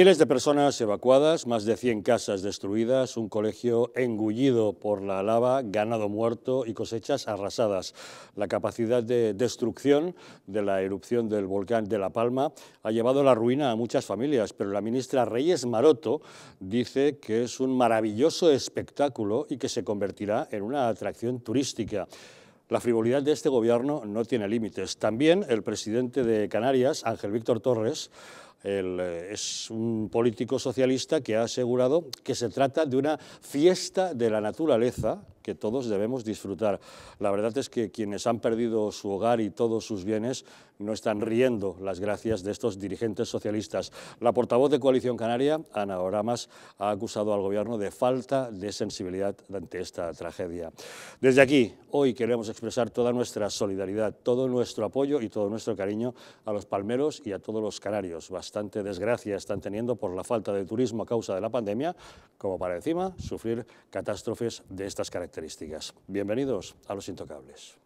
Miles de personas evacuadas, más de 100 casas destruidas, un colegio engullido por la lava, ganado muerto y cosechas arrasadas. La capacidad de destrucción de la erupción del volcán de La Palma ha llevado a la ruina a muchas familias, pero la ministra Reyes Maroto dice que es un maravilloso espectáculo y que se convertirá en una atracción turística. La frivolidad de este gobierno no tiene límites. También el presidente de Canarias, Ángel Víctor Torres, eh, es un político socialista que ha asegurado que se trata de una fiesta de la naturaleza que todos debemos disfrutar. La verdad es que quienes han perdido su hogar y todos sus bienes no están riendo las gracias de estos dirigentes socialistas. La portavoz de Coalición Canaria, Ana Oramas, ha acusado al Gobierno de falta de sensibilidad ante esta tragedia. Desde aquí, hoy queremos expresar toda nuestra solidaridad, todo nuestro apoyo y todo nuestro cariño a los palmeros y a todos los canarios. Bastante desgracia están teniendo por la falta de turismo a causa de la pandemia, como para encima sufrir catástrofes de estas características características. Bienvenidos a Los Intocables.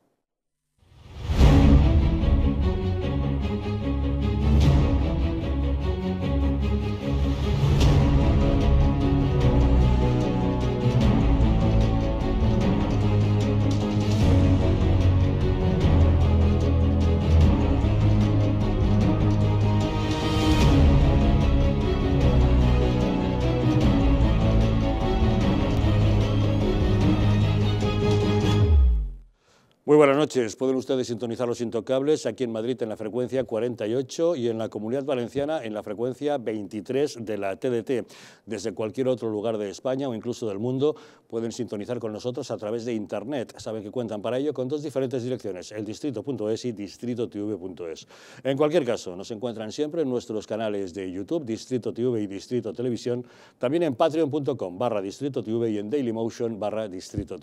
Muy buenas noches. Pueden ustedes sintonizar los intocables aquí en Madrid en la frecuencia 48 y en la Comunidad Valenciana en la frecuencia 23 de la TDT. Desde cualquier otro lugar de España o incluso del mundo pueden sintonizar con nosotros a través de Internet. Saben que cuentan para ello con dos diferentes direcciones, el distrito.es y distritotv.es. En cualquier caso, nos encuentran siempre en nuestros canales de YouTube, Distrito TV y Distrito Televisión, también en patreon.com barra Distrito y en dailymotion barra Distrito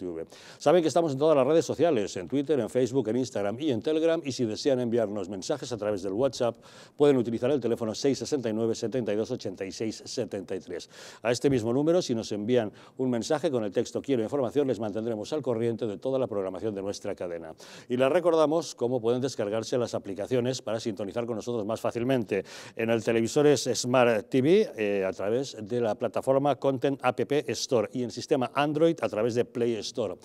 Saben que estamos en todas las redes sociales, en Twitter, en Facebook, en Instagram y en Telegram. Y si desean enviarnos mensajes a través del WhatsApp, pueden utilizar el teléfono 669 72 73. A este mismo número, si nos envían un mensaje con el texto Quiero información, les mantendremos al corriente de toda la programación de nuestra cadena. Y les recordamos cómo pueden descargarse las aplicaciones para sintonizar con nosotros más fácilmente. En el televisor es Smart TV eh, a través de la plataforma Content App Store y en sistema Android a través de Play Store.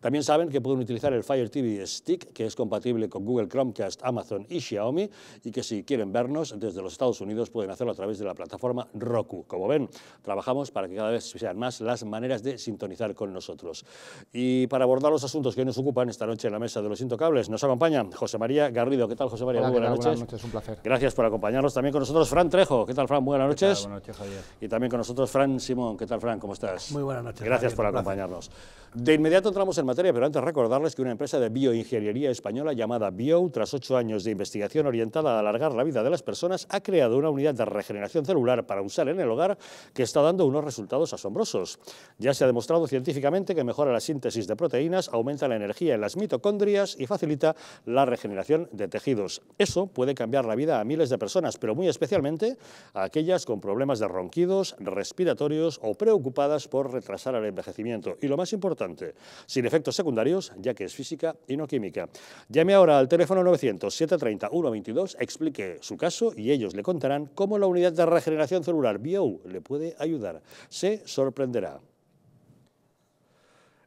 También saben que pueden utilizar el Fire TV Stick, que es compatible con Google Chromecast, Amazon y Xiaomi, y que si quieren vernos desde los Estados Unidos pueden hacerlo a través de la plataforma Roku. Como ven, trabajamos para que cada vez sean más las maneras de sintonizar con nosotros. Y para abordar los asuntos que nos ocupan esta noche en la mesa de los intocables, nos acompaña José María Garrido. ¿Qué tal, José María? Hola, buenas, noches. buenas noches. un placer. Gracias por acompañarnos. También con nosotros Fran Trejo. ¿Qué tal, Fran? Buenas noches. Buenas noches, Javier. Y también con nosotros Fran Simón. ¿Qué tal, Fran? ¿Cómo estás? Muy buenas noches. Gracias por acompañarnos. De inmediato entramos en materia, pero antes recordarles que una empresa de bioingeniería española llamada BIO, tras ocho años de investigación orientada a alargar la vida de las personas, ha creado una unidad de regeneración celular para usar en el hogar que está dando unos resultados asombrosos. Ya se ha demostrado científicamente que mejora la síntesis de proteínas, aumenta la energía en las mitocondrias y facilita la regeneración de tejidos. Eso puede cambiar la vida a miles de personas, pero muy especialmente a aquellas con problemas de ronquidos, respiratorios o preocupadas por retrasar el envejecimiento. Y lo más importante, sin efectos secundarios, ya que es física y no química. Llame ahora al teléfono 900-730-122, explique su caso y ellos le contarán cómo la unidad de regeneración celular BIO le puede ayudar. Se sorprenderá.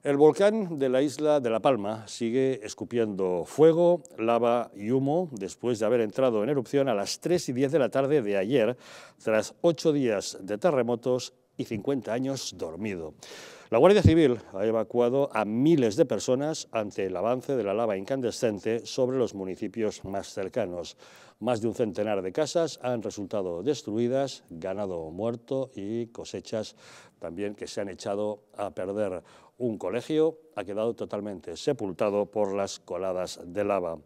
El volcán de la isla de La Palma sigue escupiendo fuego, lava y humo después de haber entrado en erupción a las 3 y 10 de la tarde de ayer, tras ocho días de terremotos y 50 años dormido. La Guardia Civil ha evacuado a miles de personas ante el avance de la lava incandescente sobre los municipios más cercanos. Más de un centenar de casas han resultado destruidas, ganado muerto y cosechas también que se han echado a perder. Un colegio ha quedado totalmente sepultado por las coladas de lava.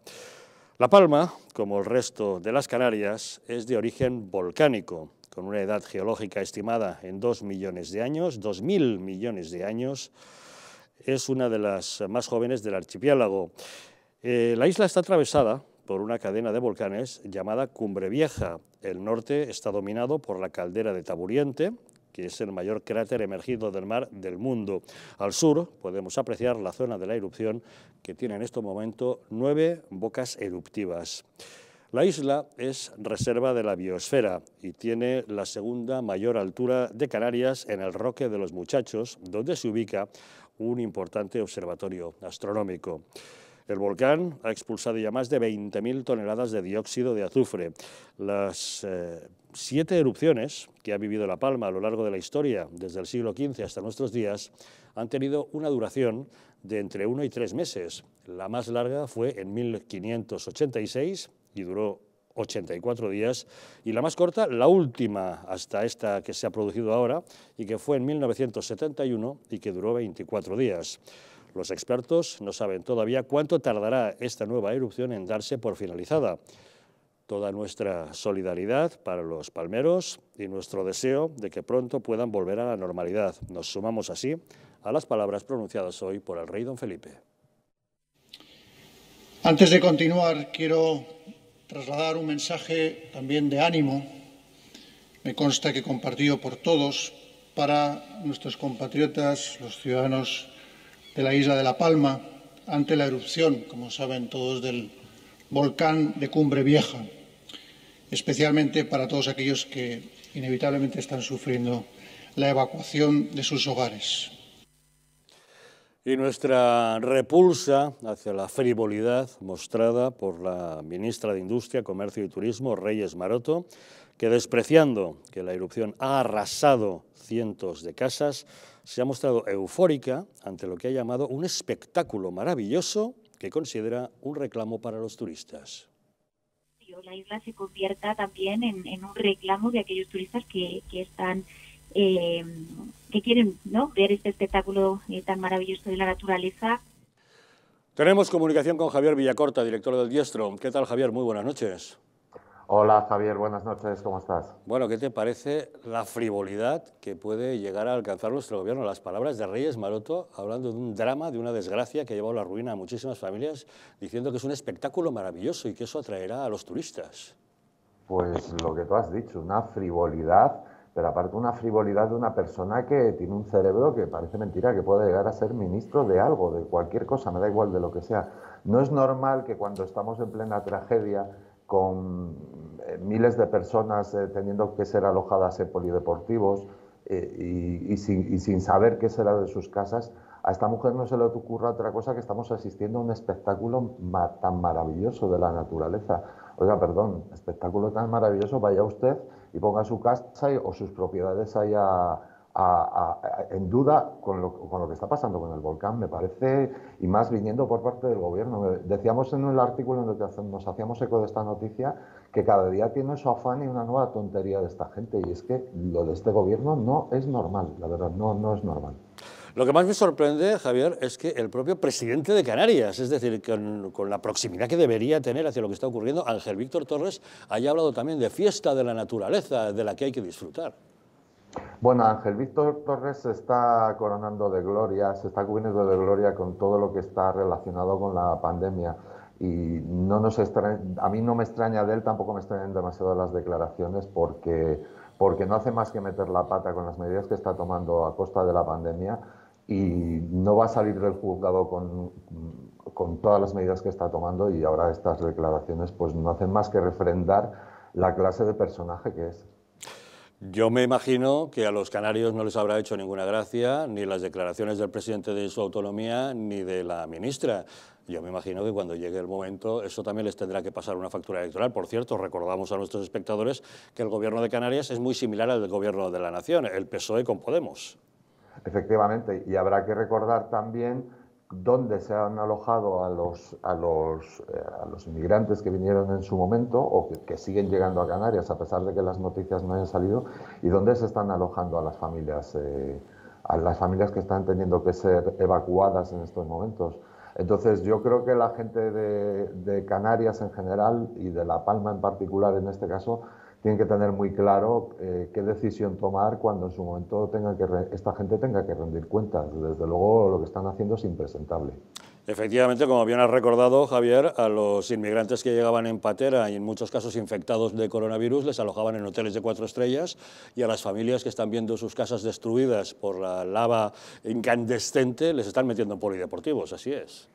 La Palma, como el resto de las Canarias, es de origen volcánico con una edad geológica estimada en 2 millones de años, 2.000 millones de años, es una de las más jóvenes del archipiélago. Eh, la isla está atravesada por una cadena de volcanes llamada Cumbre Vieja. El norte está dominado por la caldera de Taburiente, que es el mayor cráter emergido del mar del mundo. Al sur podemos apreciar la zona de la erupción que tiene en este momento nueve bocas eruptivas. La isla es reserva de la biosfera y tiene la segunda mayor altura de Canarias en el Roque de los Muchachos, donde se ubica un importante observatorio astronómico. El volcán ha expulsado ya más de 20.000 toneladas de dióxido de azufre. Las eh, siete erupciones que ha vivido La Palma a lo largo de la historia, desde el siglo XV hasta nuestros días, han tenido una duración de entre uno y tres meses. La más larga fue en 1586 y duró 84 días, y la más corta, la última hasta esta que se ha producido ahora, y que fue en 1971 y que duró 24 días. Los expertos no saben todavía cuánto tardará esta nueva erupción en darse por finalizada. Toda nuestra solidaridad para los palmeros y nuestro deseo de que pronto puedan volver a la normalidad. Nos sumamos así a las palabras pronunciadas hoy por el rey don Felipe. Antes de continuar, quiero trasladar un mensaje también de ánimo, me consta que compartido por todos, para nuestros compatriotas, los ciudadanos de la isla de La Palma, ante la erupción, como saben todos, del volcán de Cumbre Vieja, especialmente para todos aquellos que inevitablemente están sufriendo la evacuación de sus hogares. Y nuestra repulsa hacia la frivolidad mostrada por la ministra de Industria, Comercio y Turismo, Reyes Maroto, que despreciando que la erupción ha arrasado cientos de casas, se ha mostrado eufórica ante lo que ha llamado un espectáculo maravilloso que considera un reclamo para los turistas. La isla se convierta también en, un reclamo de aquellos turistas que están eh, que quieren ¿no? ver este espectáculo eh, tan maravilloso de la naturaleza. Tenemos comunicación con Javier Villacorta, director del Diestro. ¿Qué tal, Javier? Muy buenas noches. Hola, Javier. Buenas noches. ¿Cómo estás? Bueno, ¿qué te parece la frivolidad que puede llegar a alcanzar nuestro gobierno? Las palabras de Reyes Maroto hablando de un drama, de una desgracia que ha llevado a la ruina a muchísimas familias, diciendo que es un espectáculo maravilloso y que eso atraerá a los turistas. Pues lo que tú has dicho, una frivolidad pero aparte una frivolidad de una persona que tiene un cerebro que parece mentira, que puede llegar a ser ministro de algo, de cualquier cosa, me da igual de lo que sea. No es normal que cuando estamos en plena tragedia, con eh, miles de personas eh, teniendo que ser alojadas en polideportivos eh, y, sin, saber qué será de sus casas, a esta mujer no se le ocurra otra cosa que estamos asistiendo a un espectáculo tan maravilloso de la naturaleza. Oiga, perdón, espectáculo tan maravilloso, vaya usted y ponga su casa o sus propiedades allá en duda con lo, que está pasando con el volcán, me parece, y más viniendo por parte del gobierno. Decíamos en el artículo en el que nos hacíamos eco de esta noticia que cada día tiene su afán y una nueva tontería de esta gente, y es que lo de este gobierno no es normal, la verdad, no, no es normal. Lo que más me sorprende, Javier, es que el propio presidente de Canarias, es decir, con, la proximidad que debería tener hacia lo que está ocurriendo, Ángel Víctor Torres haya hablado también de fiesta de la naturaleza, de la que hay que disfrutar. Bueno, Ángel Víctor Torres se está coronando de gloria, se está cubriendo de gloria con todo lo que está relacionado con la pandemia. Y no nos a mí no me extraña de él, tampoco me extrañan demasiado las declaraciones porque, porque no hace más que meter la pata con las medidas que está tomando a costa de la pandemia y no va a salir del juzgado con, todas las medidas que está tomando y ahora estas declaraciones pues no hacen más que refrendar la clase de personaje que es. Yo me imagino que a los canarios no les habrá hecho ninguna gracia ni las declaraciones del presidente de su autonomía ni de la ministra. Yo me imagino que cuando llegue el momento eso también les tendrá que pasar una factura electoral. Por cierto, recordamos a nuestros espectadores que el gobierno de Canarias es muy similar al del gobierno de la Nación, el PSOE con Podemos. Efectivamente, y habrá que recordar también dónde se han alojado a los, a los, eh, inmigrantes que vinieron en su momento o que, siguen llegando a Canarias a pesar de que las noticias no hayan salido y dónde se están alojando a las familias eh, a las familias que están teniendo que ser evacuadas en estos momentos. Entonces yo creo que la gente de, de Canarias en general y de La Palma en particular en este caso tienen que tener muy claro eh, qué decisión tomar cuando en su momento que esta gente tenga que rendir cuentas. Desde luego lo que están haciendo es impresentable. Efectivamente, como bien has recordado, Javier, a los inmigrantes que llegaban en patera y en muchos casos infectados de coronavirus les alojaban en hoteles de cuatro estrellas y a las familias que están viendo sus casas destruidas por la lava incandescente les están metiendo en polideportivos, así es.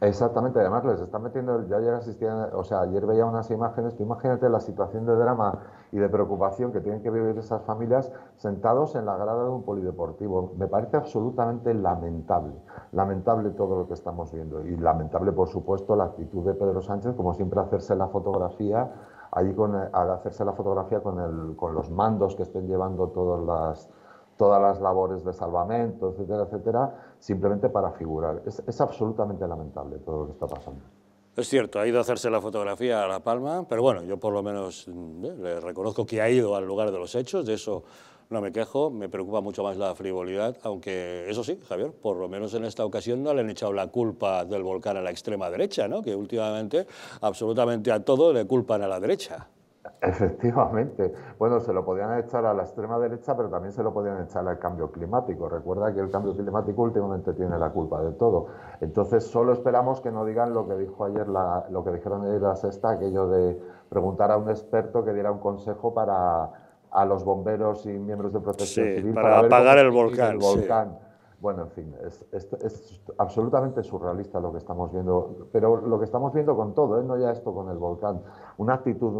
Exactamente, además les está metiendo, ya ayer asistía, o sea, ayer veía unas imágenes, tú imagínate la situación de drama y de preocupación que tienen que vivir esas familias sentados en la grada de un polideportivo. Me parece absolutamente lamentable, lamentable todo lo que estamos viendo y lamentable, por supuesto, la actitud de Pedro Sánchez, como siempre, hacerse la fotografía, allí con, al hacerse la fotografía con, el, con los mandos que estén llevando todas las todas las labores de salvamento, etcétera, etcétera, simplemente para figurar. Es, es, absolutamente lamentable todo lo que está pasando. Es cierto, ha ido a hacerse la fotografía a La Palma, pero bueno, yo por lo menos mm, eh, le reconozco que ha ido al lugar de los hechos, de eso no me quejo, me preocupa mucho más la frivolidad, aunque eso sí, Javier, por lo menos en esta ocasión no le han echado la culpa del volcán a la extrema derecha, ¿no? que últimamente absolutamente a todo le culpan a la derecha. Efectivamente. Bueno, se lo podían echar a la extrema derecha, pero también se lo podían echar al cambio climático. Recuerda que el cambio climático últimamente tiene la culpa de todo. Entonces, solo esperamos que no digan lo que dijo ayer la, lo que dijeron ayer la sexta, aquello de preguntar a un experto que diera un consejo para a los bomberos y miembros de protección civil para, apagar el volcán. Bueno, en fin, es, absolutamente surrealista lo que estamos viendo, pero lo que estamos viendo con todo, ¿eh? no ya esto con el volcán, una actitud de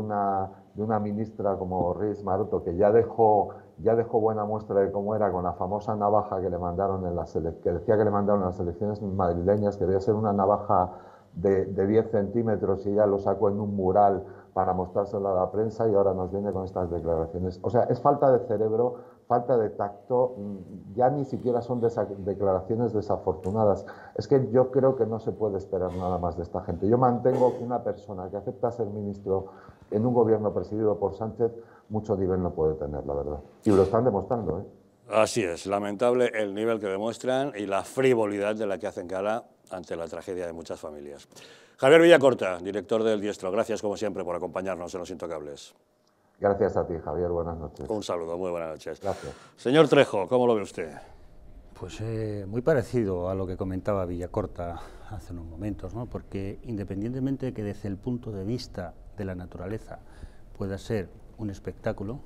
una, ministra como Riz Maroto, que ya dejó, ya dejó buena muestra de cómo era con la famosa navaja que le mandaron en las que decía que le mandaron en las elecciones madrileñas, que debía ser una navaja de, de 10 centímetros y ya lo sacó en un mural para mostrárselo a la prensa y ahora nos viene con estas declaraciones. O sea, es falta de cerebro falta de tacto, mm, ya ni siquiera son declaraciones desafortunadas. Es que yo creo que no se puede esperar nada más de esta gente. Yo mantengo que una persona que acepta ser ministro en un gobierno presidido por Sánchez, mucho nivel no puede tener, la verdad. Y lo están demostrando. ¿eh? Así es, lamentable el nivel que demuestran y la frivolidad de la que hacen cara ante la tragedia de muchas familias. Javier Villacorta, director del Diestro, gracias como siempre por acompañarnos en Los Intocables. Gracias a ti, Javier. Buenas noches. Un saludo, muy buenas noches. Gracias. Señor Trejo, ¿cómo lo ve usted? Pues eh, muy parecido a lo que comentaba Villacorta hace unos momentos, ¿no? porque independientemente de que desde el punto de vista de la naturaleza pueda ser un espectáculo,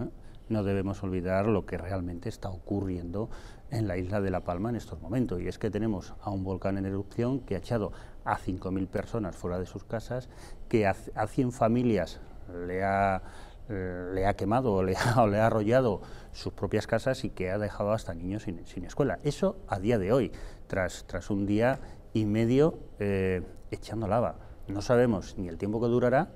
¿eh? no debemos olvidar lo que realmente está ocurriendo en la isla de La Palma en estos momentos. Y es que tenemos a un volcán en erupción que ha echado a 5.000 personas fuera de sus casas, que a 100 familias le ha eh, le ha quemado o le ha, arrollado sus propias casas y que ha dejado hasta niños sin, escuela. Eso a día de hoy, tras, un día y medio eh, echando lava. No sabemos ni el tiempo que durará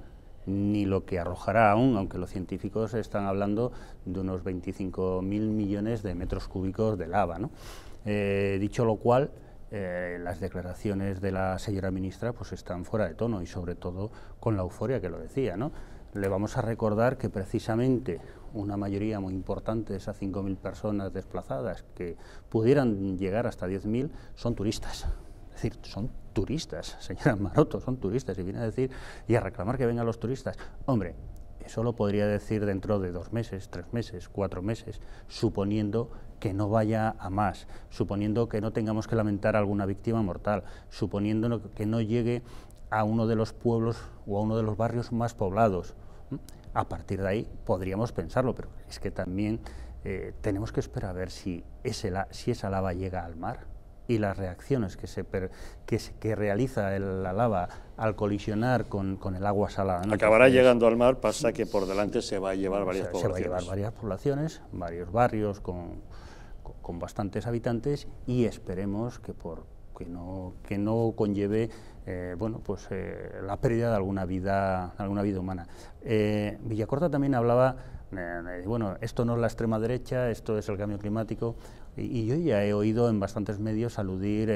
ni lo que arrojará aún, aunque los científicos están hablando de unos 25.000 millones de metros cúbicos de lava. Eh, dicho lo cual, las declaraciones de la señora ministra pues están fuera de tono y sobre todo con la euforia que lo decía le vamos a recordar que precisamente una mayoría muy importante de esas 5.000 personas desplazadas que pudieran llegar hasta 10.000 son turistas. Es decir, son turistas, señora Maroto, son turistas. Y viene a decir y a reclamar que vengan los turistas. Hombre, eso lo podría decir dentro de dos meses, tres meses, cuatro meses, suponiendo que no vaya a más, suponiendo que no tengamos que lamentar alguna víctima mortal, suponiendo que no llegue a uno de los pueblos o a uno de los barrios más poblados, a partir de ahí podríamos pensarlo, pero es que también eh, tenemos que esperar a ver si, si esa lava llega al mar y las reacciones que, se que, realiza la lava al colisionar con, el agua salada. Acabará llegando al mar, pasa que por delante se va a llevar varias poblaciones. Se va a llevar varias poblaciones, varios barrios con, con, bastantes habitantes y esperemos que, por, no, que no conlleve eh, bueno, pues eh, la pérdida de alguna vida, alguna vida humana. Eh, Villacorta también hablaba, bueno, esto no es la extrema derecha, esto es el cambio climático, y, yo ya he oído en bastantes medios aludir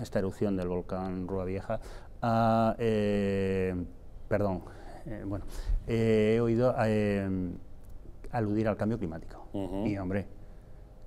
esta erupción del volcán Rua Vieja a, perdón, bueno, he oído aludir al cambio climático. Y hombre,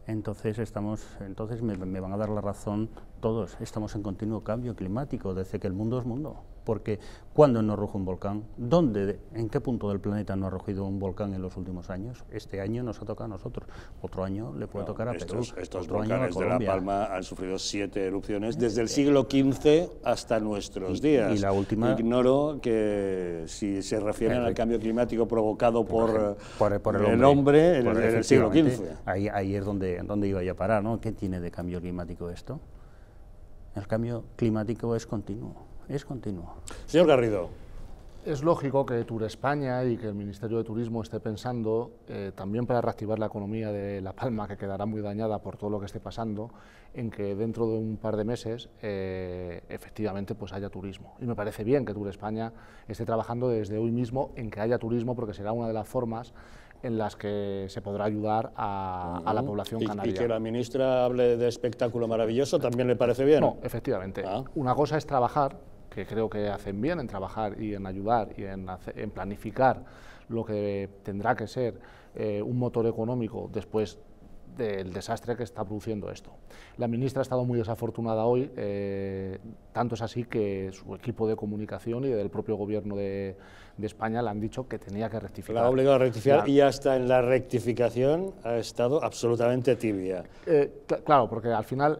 entonces estamos, entonces me, me, van a dar la razón todos, estamos en continuo cambio climático desde que el mundo es mundo porque cuando no arroja un volcán? ¿Dónde, en qué punto del planeta no ha arrojado un volcán en los últimos años? Este año nos ha tocado a nosotros, otro año le puede tocar a estos, Perú. Estos volcanes de La Palma han sufrido siete erupciones eh, desde el eh. siglo XV hasta nuestros días. Y, la última... Ignoro que si se refieren al cambio climático provocado por, eh, el, hombre, en el, siglo XV. Ahí, es donde, iba a parar, ¿no? ¿Qué tiene de cambio climático esto? El cambio climático es continuo es continuo. Señor Garrido. Es lógico que Tour España y que el Ministerio de Turismo esté pensando, eh, también para reactivar la economía de La Palma, que quedará muy dañada por todo lo que esté pasando, en que dentro de un par de meses eh, efectivamente pues haya turismo. Y me parece bien que Tour España esté trabajando desde hoy mismo en que haya turismo, porque será una de las formas en las que se podrá ayudar a, la población canaria. Y, que la ministra hable de espectáculo maravilloso también le parece bien. No, efectivamente. Ah. Una cosa es trabajar que creo que hacen bien en trabajar y en ayudar y en, planificar lo que tendrá que ser eh, un motor económico después del desastre que está produciendo esto. La ministra ha estado muy desafortunada hoy, eh, tanto es así que su equipo de comunicación y del propio gobierno de, España le han dicho que tenía que rectificar. La ha obligado a rectificar y hasta en la rectificación ha estado absolutamente tibia. Eh, claro, porque al final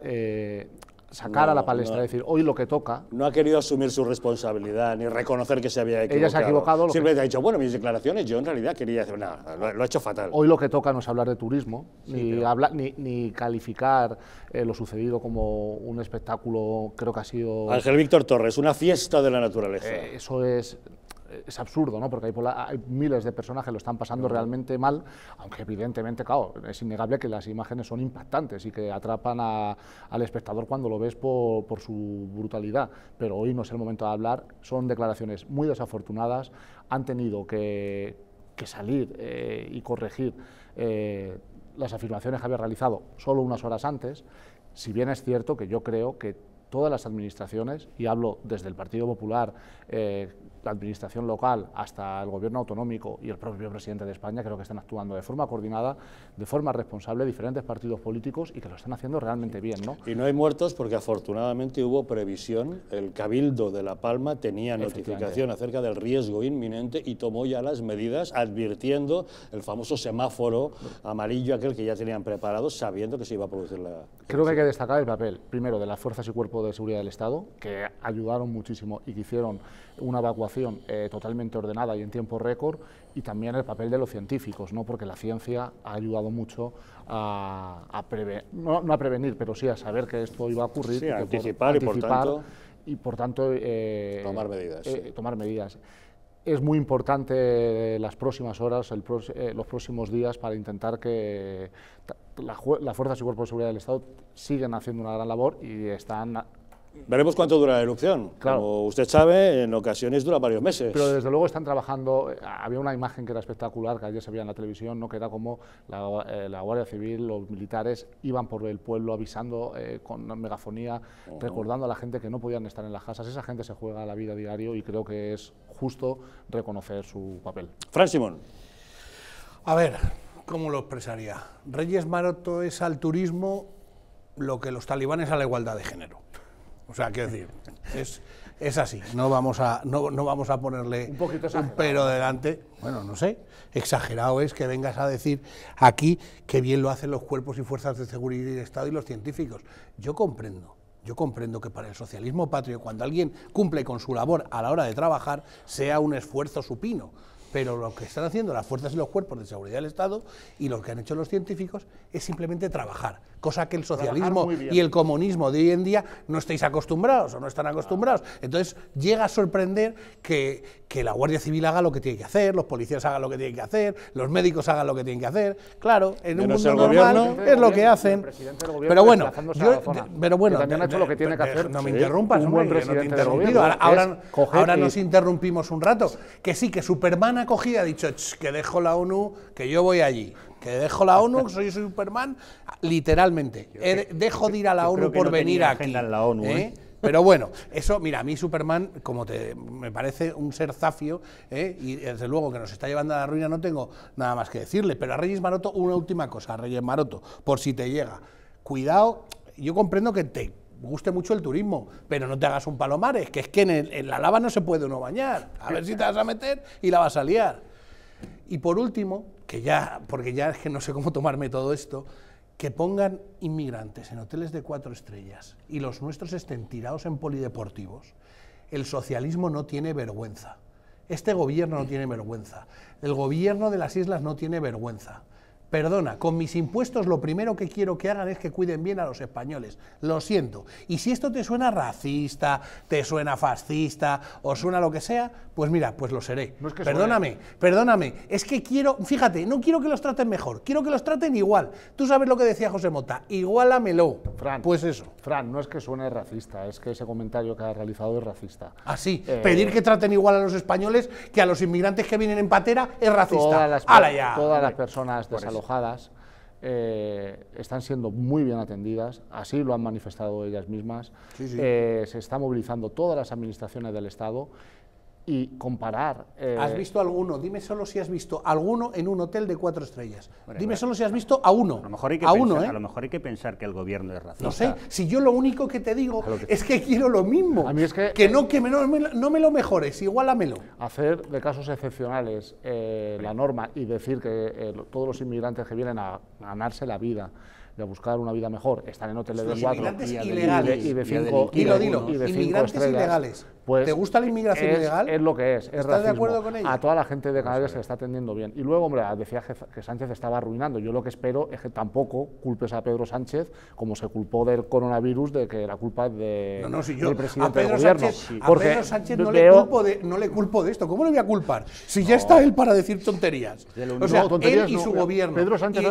sacar a la palestra, decir, hoy lo que toca. No ha querido asumir su responsabilidad ni reconocer que se había equivocado. Ella ha equivocado. Simplemente ha dicho, bueno, mis declaraciones, yo en realidad quería hacer nada, lo, ha hecho fatal. Hoy lo que toca no es hablar de turismo, ni, ni, ni, calificar eh, lo sucedido como un espectáculo, creo que ha sido. Ángel Víctor Torres, una fiesta de la naturaleza. Eh, eso es es absurdo, ¿no? porque hay, miles de personas que lo están pasando realmente mal, aunque evidentemente, claro, es innegable que las imágenes son impactantes y que atrapan al espectador cuando lo ves por, su brutalidad, pero hoy no es el momento de hablar, son declaraciones muy desafortunadas, han tenido que, salir eh, y corregir eh, las afirmaciones que había realizado solo unas horas antes, si bien es cierto que yo creo que todas las administraciones, y hablo desde el Partido Popular, eh, la administración local hasta el gobierno autonómico y el propio presidente de España creo que están actuando de forma coordinada, de forma responsable diferentes partidos políticos y que lo están haciendo realmente bien. Y no hay muertos porque afortunadamente hubo previsión, el Cabildo de La Palma tenía notificación acerca del riesgo inminente y tomó ya las medidas advirtiendo el famoso semáforo amarillo aquel que ya tenían preparado sabiendo que se iba a producir la... Creo que hay que destacar el papel, primero, de las fuerzas y cuerpos de seguridad del Estado, que ayudaron muchísimo y que hicieron una evacuación eh, totalmente ordenada y en tiempo récord y también el papel de los científicos, ¿no? porque la ciencia ha ayudado mucho a, prevenir, no, a prevenir, pero sí a saber que esto iba a ocurrir. y anticipar, y por tanto... Eh, tomar medidas. Eh, tomar medidas es muy importante las próximas horas, los próximos días para intentar que las la fuerzas y cuerpos de seguridad del Estado sigan haciendo una gran labor y están Veremos cuánto dura la erupción. Como usted sabe, en ocasiones dura varios meses. Pero desde luego están trabajando. Eh, había una imagen que era espectacular, que ayer se veía en la televisión, ¿no? que era como la, eh, Guardia Civil, los militares iban por el pueblo avisando eh, con megafonía, recordando a la gente que no podían estar en las casas. Esa gente se juega la vida diario y creo que es justo reconocer su papel. Fran Simón. A ver, ¿cómo lo expresaría? Reyes Maroto es al turismo lo que los talibanes a la igualdad de género. O sea, quiero decir, es, así. No vamos a, no, no vamos a ponerle un, un, pero delante. Bueno, no sé. Exagerado es que vengas a decir aquí que bien lo hacen los cuerpos y fuerzas de seguridad y de Estado y los científicos. Yo comprendo. Yo comprendo que para el socialismo patrio, cuando alguien cumple con su labor a la hora de trabajar, sea un esfuerzo supino pero lo que están haciendo las fuerzas y los cuerpos de seguridad del Estado y lo que han hecho los científicos es simplemente trabajar, cosa que el socialismo y el comunismo de hoy en día no estáis acostumbrados o no están acostumbrados. Entonces llega a sorprender que, la Guardia Civil haga lo que tiene que hacer, los policías hagan lo que tienen que hacer, los médicos hagan lo que tienen que hacer. Claro, en un mundo normal es lo que hacen. Pero bueno, yo, pero hecho lo que tiene que hacer. No me interrumpas, no ahora nos interrumpimos un rato. Que sí, que Superman acogida ha dicho, que dejo la ONU, que yo voy allí. Que dejo la ONU, que soy Superman, literalmente. dejo de ir a la ONU por venir aquí. ¿eh? ¿eh? Pero bueno, eso, mira, a mí Superman, como te, me parece un ser zafio, ¿eh? y desde luego que nos está llevando a la ruina, no tengo nada más que decirle. Pero a Reyes Maroto, una última cosa, a Reyes Maroto, por si te llega. Cuidado, yo comprendo que te guste mucho el turismo, pero no te hagas un palomares, que es que en, la lava no se puede uno bañar. A ver si te vas a meter y la vas a liar. Y por último, que ya, porque ya es que no sé cómo tomarme todo esto, que pongan inmigrantes en hoteles de cuatro estrellas y los nuestros estén tirados en polideportivos, el socialismo no tiene vergüenza. Este gobierno no tiene vergüenza. El gobierno de las islas no tiene vergüenza. Perdona, con mis impuestos lo primero que quiero que hagan es que cuiden bien a los españoles. Lo siento. Y si esto te suena racista, te suena fascista o suena lo que sea, pues mira, pues lo seré. perdóname, perdóname. Es que quiero, fíjate, no quiero que los traten mejor, quiero que los traten igual. Tú sabes lo que decía José Mota, igualamelo. Fran, pues eso. Fran, no es que suene racista, es que ese comentario que ha realizado es racista. Así, ah, eh, pedir que traten igual a los españoles que a los inmigrantes que vienen en patera es racista. Todas las, ya. Todas las personas de eh, están siendo muy bien atendidas, así lo han manifestado ellas mismas, eh, se están movilizando todas las administraciones del Estado y comparar. Eh, ¿Has visto alguno? Dime solo si has visto alguno en un hotel de cuatro estrellas. Dime solo si has visto a uno. A lo mejor hay que, pensar, uno, ¿eh? a lo mejor hay que pensar que el gobierno es racista. No sé, si yo lo único que te digo es que quiero lo mismo. que... no, que me, no, me, lo mejores, igualamelo. Hacer de casos excepcionales eh, la norma y decir que todos los inmigrantes que vienen a ganarse la vida de buscar una vida mejor, están en hoteles de cuatro y de, y cinco, inmigrantes ilegales. Pues ¿Te gusta la inmigración es, ilegal? Es lo que es. ¿Estás de acuerdo con ella? A toda la gente de Canarias se le está atendiendo bien. Y luego, hombre, decía que Sánchez estaba arruinando. Yo lo que espero es que tampoco culpes a Pedro Sánchez como se culpó del coronavirus, de que la culpa de, no, del presidente del gobierno. Porque a Pedro Sánchez no, le culpo de, esto. ¿Cómo le voy a culpar? Si ya está él para decir tonterías. o sea, él y su gobierno.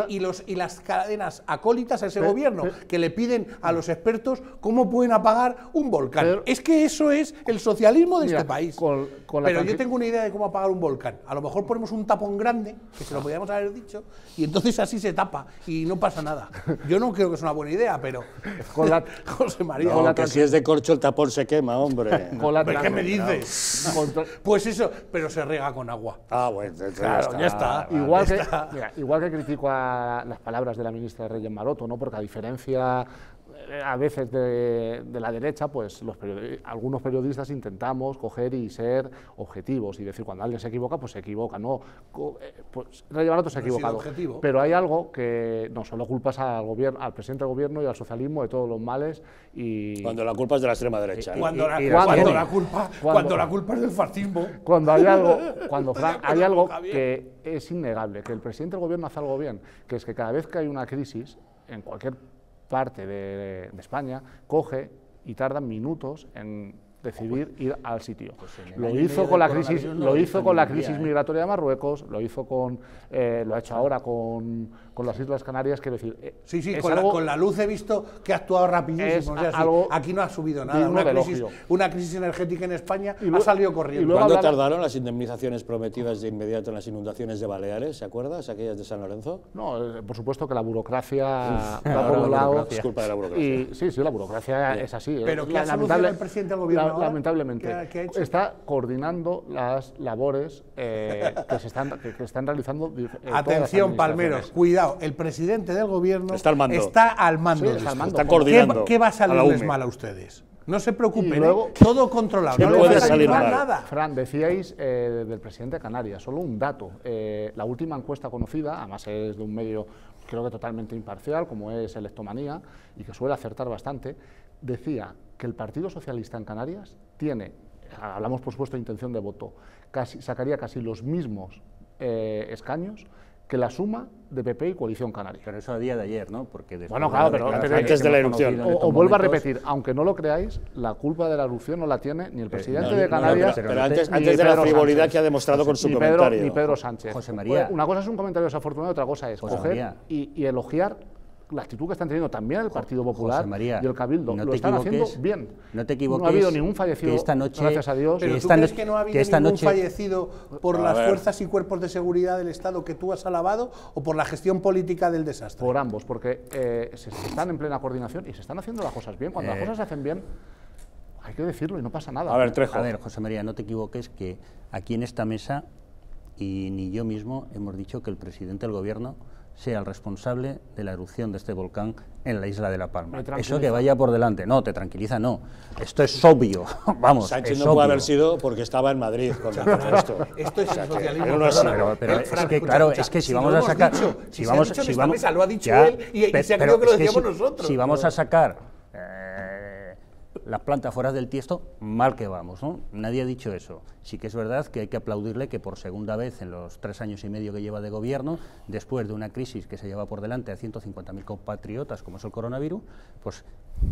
y, los, y las cadenas acólitas a ese gobierno que le piden a los expertos cómo pueden apagar un volcán. es que eso es el socialismo de este país. Pero yo tengo una idea de cómo apagar un volcán. A lo mejor ponemos un tapón grande, que se lo podríamos haber dicho, y entonces así se tapa y no pasa nada. Yo no creo que es una buena idea, pero José María. si es de corcho el tapón se quema, hombre. con ¿Qué me dices? Pues eso, pero se rega con agua. Ah, bueno, claro, ya está. igual, que, igual que critico a las palabras de la ministra de Reyes Maroto, ¿no? porque a diferencia a veces de, la derecha, pues los algunos periodistas intentamos coger y ser objetivos y decir cuando alguien se equivoca, pues se equivoca, no, eh, pues barato se ha equivocado. Pero hay algo que no solo culpas al gobierno, al presidente del gobierno y al socialismo de todos los males y cuando la culpa es de la extrema derecha. ¿eh? cuando, la, culpa, cuando, la culpa es del fascismo. Cuando hay algo, cuando hay algo que es innegable, que el presidente del gobierno hace algo bien, que es que cada vez que hay una crisis en cualquier parte de, España, coge y tarda minutos en decidir ir al sitio. Pues lo, hizo con la crisis, ¿eh? migratoria de Marruecos, lo hizo con, eh, lo ha hecho ahora con con las Islas Canarias, quiero decir... Eh, sí, sí, con, la, luz he visto que ha actuado rapidísimo. aquí no ha subido nada. Una crisis, energética en España ha salido corriendo. ¿Cuándo tardaron las indemnizaciones prometidas de inmediato en las inundaciones de Baleares? ¿Se acuerdas? Aquellas de San Lorenzo. No, eh, por supuesto que la burocracia... Uf, es culpa de la burocracia. sí, sí, la burocracia es así. Eh. Pero ¿qué ha lamentable, el presidente del gobierno Lamentablemente. Está coordinando las labores que se que están realizando... Atención, palmeros, cuidado el presidente del gobierno está al mando. Está, al mando coordinando. ¿Qué, va a salir mal a ustedes? No se preocupen, ¿eh? todo controlado. No puede salir mal nada. Fran, decíais eh, del presidente de Canarias, solo un dato. Eh, la última encuesta conocida, además es de un medio creo que totalmente imparcial, como es Electomanía, y que suele acertar bastante, decía que el Partido Socialista en Canarias tiene, hablamos por supuesto de intención de voto, sacaría casi los mismos escaños que la suma de PP y Coalición Canaria. Pero eso a día de ayer, ¿no? Porque bueno, claro, pero antes, de la erupción. O, vuelvo a repetir, aunque no lo creáis, la culpa de la erupción no la tiene ni el eh, presidente de Canarias. antes, de la frivolidad que ha demostrado con su ni Pedro, Ni Pedro Sánchez. José María. Pues, una cosa es un comentario desafortunado, otra cosa es coger y, elogiar la actitud que están teniendo también el Partido Popular y el Cabildo. No lo están haciendo bien. No te equivoques. No ha habido ningún fallecido, esta noche, gracias a Dios. Pero esta crees que no ha habido ningún fallecido por las fuerzas y cuerpos de seguridad del Estado que tú has alabado o por la gestión política del desastre? Por ambos, porque eh, se están en plena coordinación y se están haciendo las cosas bien. Cuando las eh. cosas se hacen bien, hay que decirlo y no pasa nada. A ver, Trejo. A ver, José María, no te equivoques que aquí en esta mesa y ni yo mismo hemos dicho que el presidente del gobierno sea el responsable de la erupción de este volcán en la isla de La Palma. Eso que vaya por delante. No, te tranquiliza, no. Esto es obvio. Vamos. Sánchez no obvio. puede haber sido porque estaba en Madrid cuando esto. esto es o socialismo. pero, es que, claro, es que si, vamos a sacar. si, vamos, a ha si vamos, lo ha dicho él y, que lo decíamos nosotros. Si vamos a sacar. Eh, las plantas fuera del tiesto, mal que vamos, ¿no? Nadie ha dicho eso. Sí que es verdad que hay que aplaudirle que por segunda vez en los tres años y medio que lleva de gobierno, después de una crisis que se lleva por delante a 150.000 compatriotas, como es el coronavirus, pues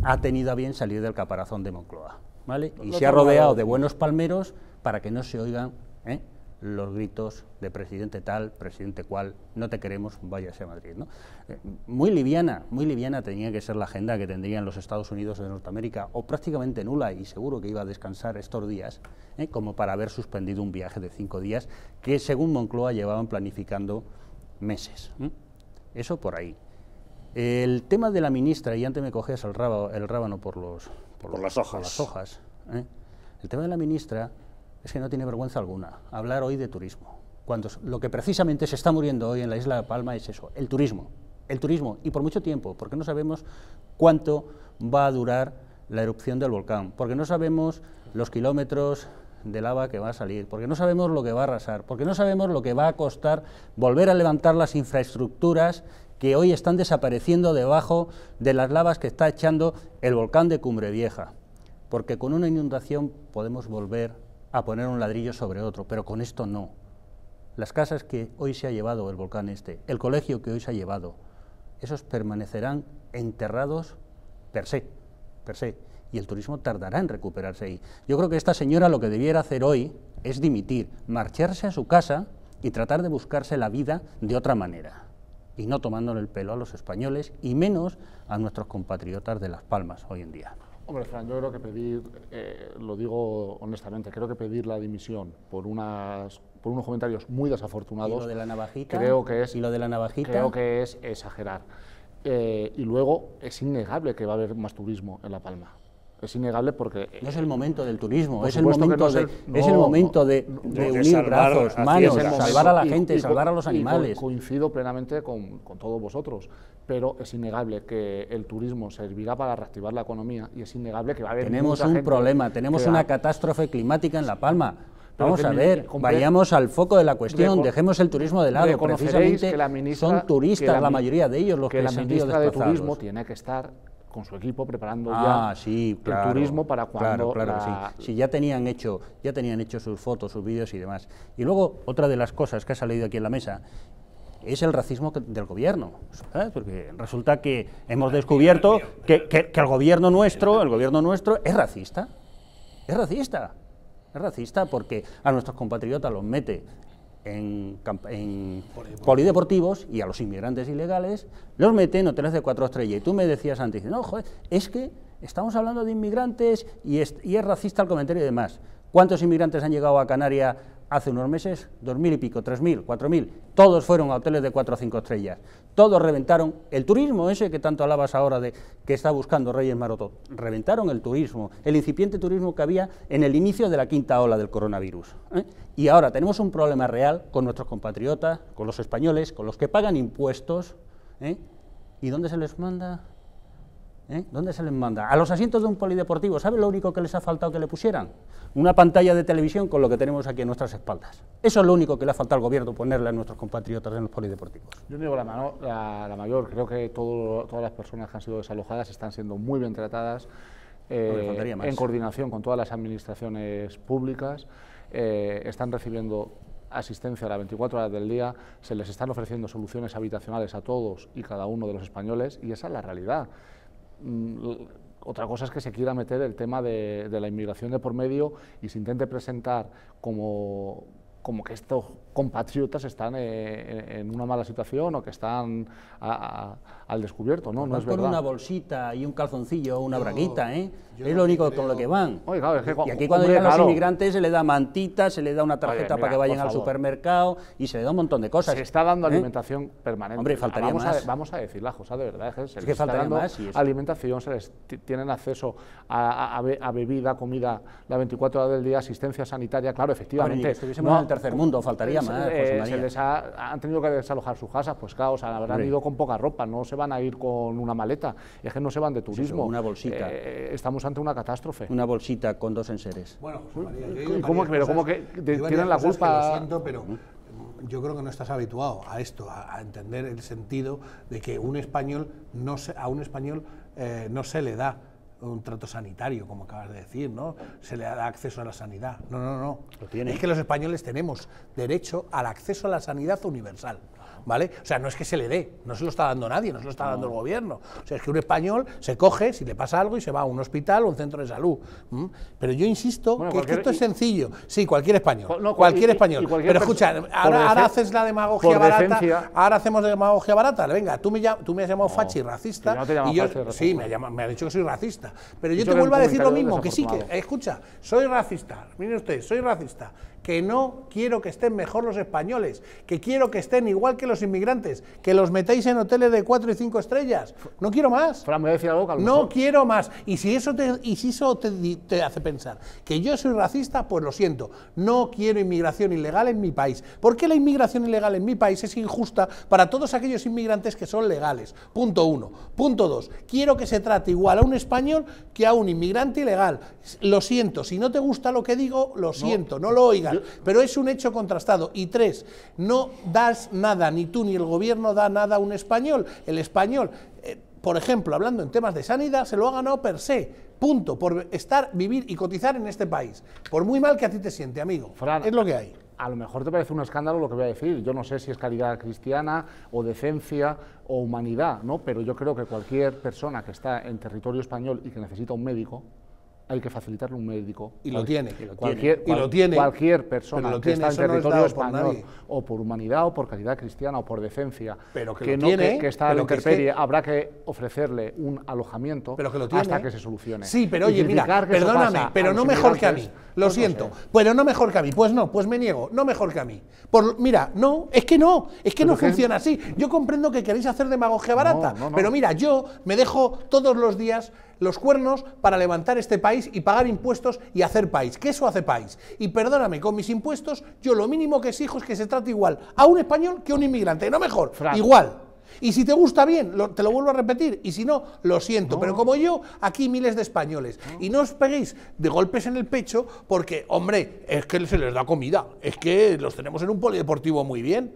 ha tenido a bien salir del caparazón de Moncloa, ¿vale? Y se ha rodeado de buenos palmeros para que no se oigan... ¿eh? los gritos de presidente tal, presidente cual, no te queremos, váyase a Madrid. ¿no? Eh, muy liviana, muy liviana tenía que ser la agenda que tendrían los Estados Unidos de Norteamérica, o prácticamente nula, y seguro que iba a descansar estos días, ¿eh? como para haber suspendido un viaje de cinco días que, según Moncloa, llevaban planificando meses. Eso por ahí. El tema de la ministra, y antes me cogías el, rábano, el rábano por, los, hojas. Por las hojas ¿eh? el tema de la ministra es que no tiene vergüenza alguna hablar hoy de turismo. Cuando lo que precisamente se está muriendo hoy en la isla de Palma es eso, el turismo. El turismo, y por mucho tiempo, porque no sabemos cuánto va a durar la erupción del volcán, porque no sabemos los kilómetros de lava que va a salir, porque no sabemos lo que va a arrasar, porque no sabemos lo que va a costar volver a levantar las infraestructuras que hoy están desapareciendo debajo de las lavas que está echando el volcán de Cumbre Vieja, porque con una inundación podemos volver a poner un ladrillo sobre otro, pero con esto no. Las casas que hoy se ha llevado el volcán este, el colegio que hoy se ha llevado, esos permanecerán enterrados per se, per se, y el turismo tardará en recuperarse ahí. Yo creo que esta señora lo que debiera hacer hoy es dimitir, marcharse a su casa y tratar de buscarse la vida de otra manera y no tomándole el pelo a los españoles y menos a nuestros compatriotas de Las Palmas hoy en día. Hombre, Fran, yo creo que pedir, eh, lo digo honestamente, creo que pedir la dimisión por unas por unos comentarios muy desafortunados. ¿Y lo de la navajita? Creo que es, ¿Y lo de la navajita? Creo que es exagerar. Eh, y luego es innegable que va a haber más turismo en La Palma es innegable porque... es el momento del turismo, es, el momento, de, momento unir salvar, brazos, manos, salvar a la gente, salvar a los animales. coincido plenamente con, todos vosotros, pero es innegable que el turismo servirá para reactivar la economía y es innegable que va a haber... Tenemos un problema, tenemos una catástrofe climática en La Palma. Vamos a ver, vayamos al foco de la cuestión, dejemos el turismo de lado. Precisamente son turistas la, mayoría de ellos los que, la ministra de Turismo tiene que estar con su equipo preparando ah, ya el turismo para cuando ...si ya tenían hecho ya tenían hecho sus fotos sus vídeos y demás y luego otra de las cosas que ha salido aquí en la mesa es el racismo del gobierno. Porque resulta que hemos descubierto que, que, el gobierno nuestro, el gobierno nuestro es racista. Es racista. Es racista porque a nuestros compatriotas los mete en, polideportivos y a los inmigrantes ilegales, los meten en hoteles de cuatro estrellas. Y tú me decías antes, no, joder, es que estamos hablando de inmigrantes y es, y es racista el comentario y demás. ¿Cuántos inmigrantes han llegado a Canarias hace unos meses, dos mil y pico, tres mil, cuatro mil, todos fueron a hoteles de cuatro o cinco estrellas, todos reventaron el turismo ese que tanto alabas ahora de que está buscando Reyes Maroto, reventaron el turismo, el incipiente turismo que había en el inicio de la quinta ola del coronavirus. ¿eh? Y ahora tenemos un problema real con nuestros compatriotas, con los españoles, con los que pagan impuestos, ¿eh? ¿y dónde se les manda? ¿Eh? ¿Dónde se les manda? A los asientos de un polideportivo, ¿sabe lo único que les ha faltado que le pusieran? Una pantalla de televisión con lo que tenemos aquí en nuestras espaldas. Eso es lo único que le ha faltado al gobierno ponerle a nuestros compatriotas en los polideportivos. Yo digo la, mano, la, la mayor, creo que todas las personas que han sido desalojadas están siendo muy bien tratadas eh, en coordinación con todas las administraciones públicas, eh, están recibiendo asistencia a las 24 horas del día, se les están ofreciendo soluciones habitacionales a todos y cada uno de los españoles y esa es la realidad. Mm, otra cosa es que se quiera meter el tema de, la inmigración de por medio y se intente presentar como, como que esto compatriotas están eh, eh, en una mala situación o que están al descubierto, ¿no? no es con una bolsita y un calzoncillo o una braguita, ¿eh? Es lo único con lo que van. y aquí cuando llegan los inmigrantes se le da mantita, se le da una tarjeta para que vayan al supermercado y se le da un montón de cosas. Se está dando alimentación permanente. Hombre, faltaría vamos A, vamos a decirla, José, de verdad. es que está alimentación, se les tienen acceso a, bebida, comida, la 24 horas del día, asistencia sanitaria, claro, efectivamente. Hombre, estuviésemos en el tercer mundo, faltaría se les han tenido que desalojar sus casas, pues claro, o sea, habrán ido con poca ropa, no se van a ir con una maleta, es que no se van de turismo. una bolsita. Eh, estamos ante una catástrofe. Una bolsita con dos enseres. Bueno, José María, que tienen la culpa? lo siento, pero yo creo que no estás habituado a esto, a, entender el sentido de que un español no a un español eh, no se le da un trato sanitario, como acabas de decir, ¿no? Se le da acceso a la sanidad. No, no, no. Lo tiene. Es que los españoles tenemos derecho al acceso a la sanidad universal. O sea, no es que se le dé, no se lo está dando nadie, no se lo está dando el gobierno. O sea, es que un español se coge, si le pasa algo, y se va a un hospital o un centro de salud. Pero yo insisto que, esto es sencillo. Sí, cualquier español, cualquier español. pero escucha, ahora, haces la demagogia barata, ahora hacemos demagogia barata. Venga, tú me, has llamado no, fachi racista. y yo, Sí, me ha, me ha, dicho que soy racista. Pero yo te vuelvo a decir lo mismo, que sí, que, escucha, soy racista, mire usted, soy racista que no quiero que estén mejor los españoles, que quiero que estén igual que los inmigrantes, que los metáis en hoteles de cuatro y cinco estrellas. No quiero más. decir No quiero más. Y si eso, te, si eso te, hace pensar que yo soy racista, pues lo siento. No quiero inmigración ilegal en mi país. ¿Por qué la inmigración ilegal en mi país es injusta para todos aquellos inmigrantes que son legales? Punto uno. Punto dos. Quiero que se trate igual a un español que a un inmigrante ilegal. Lo siento. Si no te gusta lo que digo, lo siento. No, lo oigan pero es un hecho contrastado. Y tres, no das nada, ni tú ni el gobierno da nada a un español. El español, eh, por ejemplo, hablando en temas de sanidad, se lo ha ganado per se. Punto, por estar, vivir y cotizar en este país. Por muy mal que a ti te siente, amigo. es lo que hay. A lo mejor te parece un escándalo lo que voy a decir. Yo no sé si es calidad cristiana o decencia o humanidad, ¿no? Pero yo creo que cualquier persona que está en territorio español y que necesita un médico, hay que facilitarle un médico. Y lo tiene. cualquier, cualquier persona que está en territorio español, o por humanidad, o por calidad cristiana, o por decencia, pero que, no, tiene, que, está en la habrá que ofrecerle un alojamiento hasta que se solucione. Sí, pero oye, mira, perdóname, pero no mejor que a mí. Lo pues siento, pero no mejor que a mí. Pues no, pues me niego, no mejor que a mí. mira, no, es que no, es que no funciona así. Yo comprendo que queréis hacer demagogia barata, pero mira, yo me dejo todos los días los cuernos para levantar este país y pagar impuestos y hacer país, que eso hace país. Y perdóname, con mis impuestos yo lo mínimo que exijo es que se trate igual a un español que a un inmigrante, no mejor, igual. Y si te gusta bien, te lo vuelvo a repetir. Y si no, lo siento. Pero como yo, aquí miles de españoles. Y no os peguéis de golpes en el pecho porque, hombre, es que se les da comida. Es que los tenemos en un polideportivo muy bien.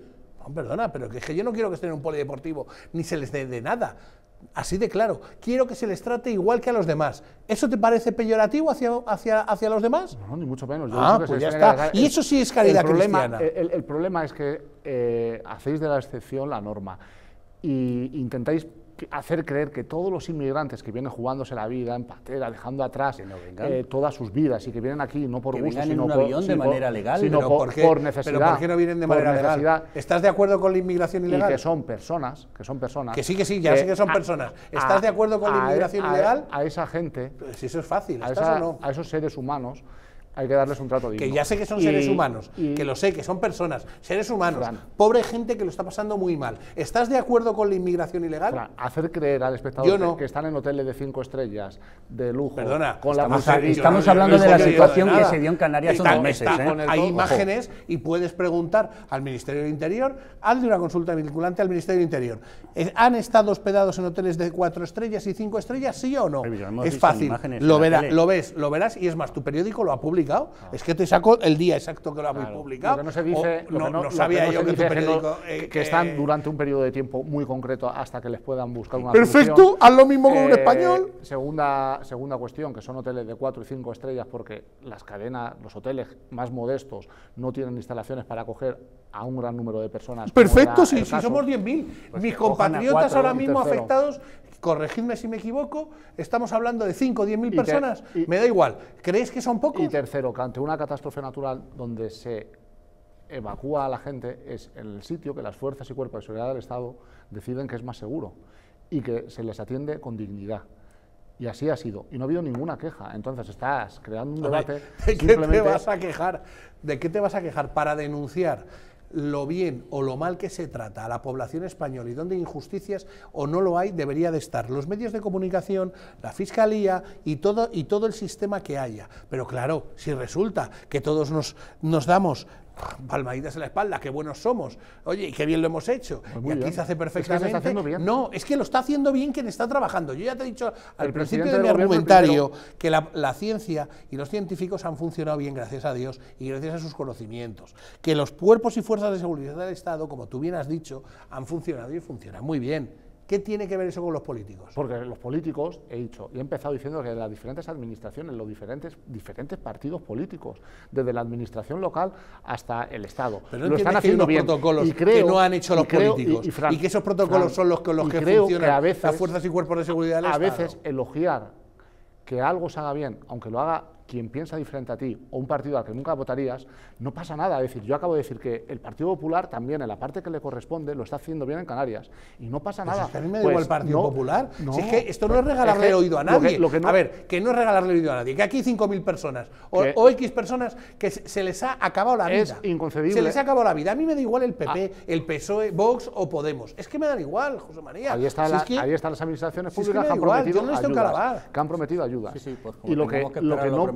perdona, pero es que yo no quiero que estén en un polideportivo ni se les dé de nada. Así de claro, quiero que se les trate igual que a los demás. ¿Eso te parece peyorativo hacia, hacia, hacia los demás? No, ni mucho menos. ah, pues ya está. Y eso sí es caridad el problema, cristiana. problema es que eh, hacéis de la excepción la norma y intentáis hacer creer que todos los inmigrantes que vienen jugándose la vida en patera, dejando atrás eh, todas sus vidas y que vienen aquí no por gusto, sino en un por, avión de manera legal, sino por, necesidad. Pero ¿por qué no vienen de manera legal? ¿Estás de acuerdo con la inmigración ilegal? que son personas, que son personas. Que sí, que sí, ya sé que son personas. ¿Estás de acuerdo con la inmigración ilegal? A esa gente. Pues si eso es fácil, no? A esos seres humanos hay que darles un trato digno. Que ya sé que son seres humanos, que lo sé, que son personas, seres humanos, pobre gente que lo está pasando muy mal. ¿Estás de acuerdo con la inmigración ilegal? hacer creer al espectador que están en hoteles de cinco estrellas, de lujo, Perdona, con estamos, la hablando de la situación que se dio en Canarias hace unos meses. Hay ¿eh? imágenes y puedes preguntar al Ministerio del Interior, hazle una consulta vinculante al Ministerio del Interior. Eh, ¿Han estado hospedados en hoteles de cuatro estrellas y cinco estrellas, sí o no? es fácil, lo, verá, lo ves, lo verás y es más, tu periódico lo ha publicado Ah. Es que te saco el día exacto que lo habéis publicado. no se dice, no, sabía yo eh, que están durante un periodo de tiempo muy concreto hasta que les puedan buscar una Perfecto, haz lo mismo con un eh, español. Segunda, segunda cuestión, que son hoteles de 4 y 5 estrellas porque las cadenas, los hoteles más modestos no tienen instalaciones para acoger a un gran número de personas. Perfecto, si, si somos 10.000. Pues Mis compatriotas ahora mismo afectados corregidme si me equivoco, estamos hablando de 5 o 10 mil personas, me da igual. ¿crees que son pocos? Y tercero, que ante una catástrofe natural donde se evacúa a la gente es el sitio que las fuerzas y cuerpos de seguridad del Estado deciden que es más seguro y que se les atiende con dignidad. Y así ha sido. Y no ha habido ninguna queja. Entonces estás creando un debate. ¿De qué te vas a quejar? ¿De qué te vas a quejar? Para denunciar lo bien o lo mal que se trata a la población española y donde injusticias o no lo hay, debería de estar los medios de comunicación, la fiscalía y todo, y todo el sistema que haya. Pero claro, si resulta que todos nos, nos damos palmaditas en la espalda, qué buenos somos, oye, y qué bien lo hemos hecho, pues y aquí se hace perfectamente. No, es que lo está haciendo bien quien está trabajando. Yo ya te he dicho al principio de mi argumentario que la, la, ciencia y los científicos han funcionado bien, gracias a Dios, y gracias a sus conocimientos. Que los cuerpos y fuerzas de seguridad del Estado, como tú bien has dicho, han funcionado y funcionan muy bien. ¿Qué tiene que ver eso con los políticos? Porque los políticos, he dicho, y he empezado diciendo que las diferentes administraciones, los diferentes, diferentes partidos políticos, desde la administración local hasta el Estado, Pero lo están haciendo bien. protocolos y que no han hecho los políticos y, que esos protocolos son los, los que funcionan a las fuerzas y cuerpos de seguridad A veces elogiar que algo se haga bien, aunque lo haga quien piensa diferente a ti o un partido al que nunca votarías, no pasa nada. Es decir, yo acabo de decir que el Partido Popular también, en la parte que le corresponde, lo está haciendo bien en Canarias. Y no pasa pues nada. Pues a mí me da igual el pues Partido Popular. si es que esto no es regalarle oído a nadie. a ver, que no es regalarle oído a nadie. Que aquí 5.000 personas o, X personas que se les ha acabado la vida. Es inconcebible. Se les ha acabado la vida. A mí me da igual el PP, ah. el PSOE, Vox o Podemos. Es que me dan igual, José María. Ahí, están las administraciones públicas que, han prometido ayuda que han prometido ayudas. Sí, sí, pues, y lo que, lo que no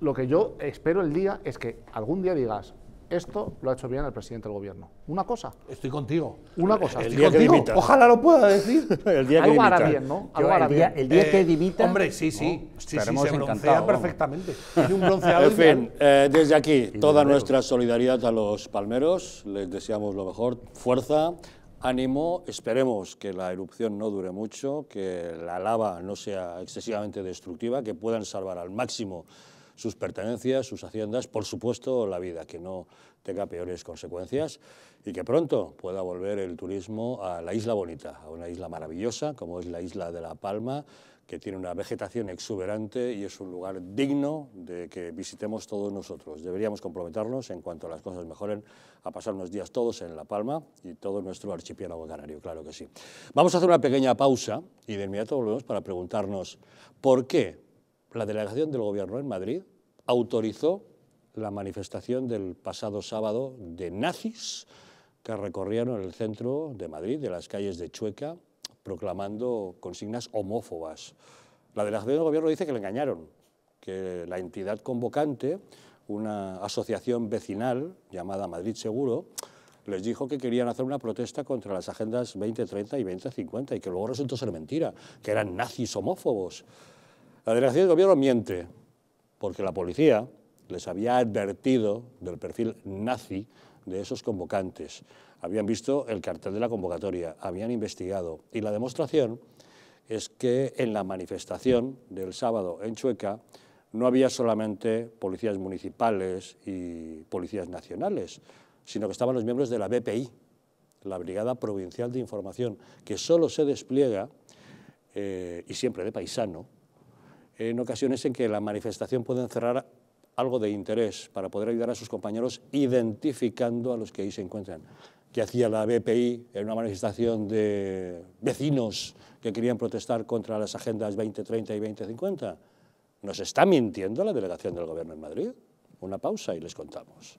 lo que yo espero el día es que algún día digas, esto lo ha hecho bien el presidente del gobierno. Una cosa. Estoy contigo. Una cosa. El, día que Ojalá lo pueda decir. el día Algo que hará bien, ¿no? Algo hará el, el día que eh, dimita. Hombre, sí, sí. No, sí, sí, se broncea perfectamente. en fin, eh, desde aquí, toda nuestra solidaridad a los palmeros. Les deseamos lo mejor. Fuerza. Ánimo, esperemos que la erupción no dure mucho, que la lava no sea excesivamente destructiva, que puedan salvar al máximo sus pertenencias, sus haciendas, por supuesto la vida, que no tenga peores consecuencias y que pronto pueda volver el turismo a la isla bonita, a una isla maravillosa como es la isla de La Palma, que tiene una vegetación exuberante y es un lugar digno de que visitemos todos nosotros. Deberíamos comprometernos, en cuanto las cosas mejoren, a pasar unos días todos en La Palma y todo nuestro archipiélago canario, claro que sí. Vamos a hacer una pequeña pausa y de inmediato volvemos para preguntarnos por qué la delegación del Gobierno en Madrid autorizó la manifestación del pasado sábado de nazis que recorrieron el centro de Madrid, de las calles de Chueca proclamando consignas homófobas. La delegación del gobierno dice que le engañaron, que la entidad convocante, una asociación vecinal llamada Madrid Seguro, les dijo que querían hacer una protesta contra las agendas 2030 y 2050 y que luego resultó ser mentira, que eran nazis homófobos. La delegación del gobierno miente, porque la policía les había advertido del perfil nazi de esos convocantes habían visto el cartel de la convocatoria, habían investigado. Y la demostración es que en la manifestación del sábado en Chueca no había solamente policías municipales y policías nacionales, sino que estaban los miembros de la BPI, la Brigada Provincial de Información, que solo se despliega, eh, y siempre de paisano, en ocasiones en que la manifestación puede encerrar algo de interés para poder ayudar a sus compañeros identificando a los que ahí se encuentran que hacía la BPI en una manifestación de vecinos que querían protestar contra las agendas 2030 y 2050. ¿Nos está mintiendo la delegación del Gobierno en Madrid? Una pausa y les contamos.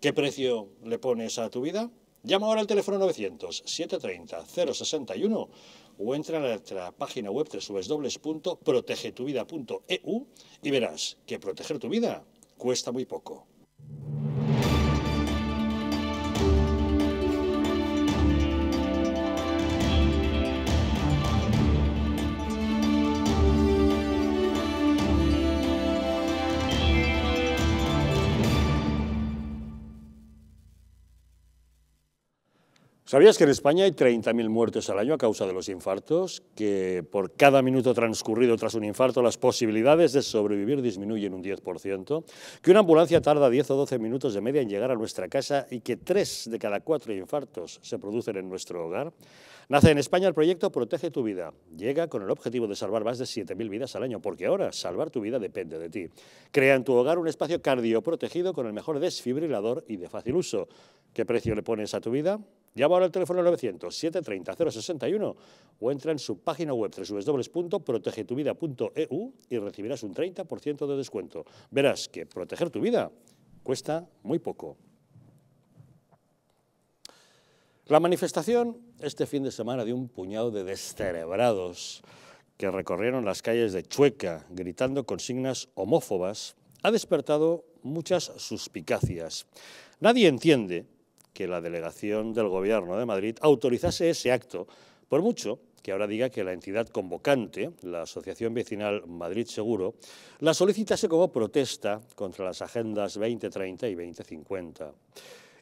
¿Qué precio le pones a tu vida? Llama ahora al teléfono 900-730-061 o entra a nuestra página web www.protegetuvida.eu y verás que proteger tu vida cuesta muy poco. ¿Sabías que en España hay 30.000 muertes al año a causa de los infartos? Que por cada minuto transcurrido tras un infarto las posibilidades de sobrevivir disminuyen un 10%, que una ambulancia tarda 10 o 12 minutos de media en llegar a nuestra casa y que 3 de cada 4 infartos se producen en nuestro hogar. Nace en España el proyecto Protege tu vida. Llega con el objetivo de salvar más de 7.000 vidas al año, porque ahora salvar tu vida depende de ti. Crea en tu hogar un espacio cardioprotegido con el mejor desfibrilador y de fácil uso. ¿Qué precio le pones a tu vida? Llama ahora al teléfono 900-730-061 o entra en su página web www.protegetuvida.eu y recibirás un 30% de descuento. Verás que proteger tu vida cuesta muy poco. La manifestación este fin de semana de un puñado de descerebrados que recorrieron las calles de Chueca gritando consignas homófobas ha despertado muchas suspicacias. Nadie entiende que la delegación del Gobierno de Madrid autorizase ese acto, por mucho que ahora diga que la entidad convocante, la Asociación Vecinal Madrid Seguro, la solicitase como protesta contra las agendas 2030 y 2050.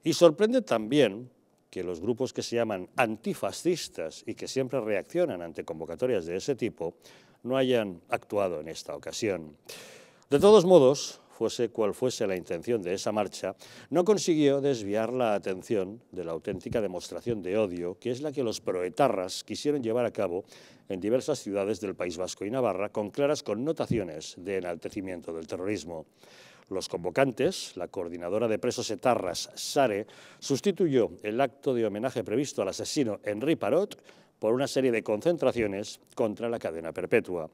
Y sorprende también que los grupos que se llaman antifascistas y que siempre reaccionan ante convocatorias de ese tipo no hayan actuado en esta ocasión. De todos modos, fuese cual fuese la intención de esa marcha, no consiguió desviar la atención de la auténtica demostración de odio que es la que los proetarras quisieron llevar a cabo en diversas ciudades del País Vasco y Navarra con claras connotaciones de enaltecimiento del terrorismo. Los convocantes, la coordinadora de presos etarras, Sare, sustituyó el acto de homenaje previsto al asesino Henri Parot por una serie de concentraciones contra la cadena perpetua.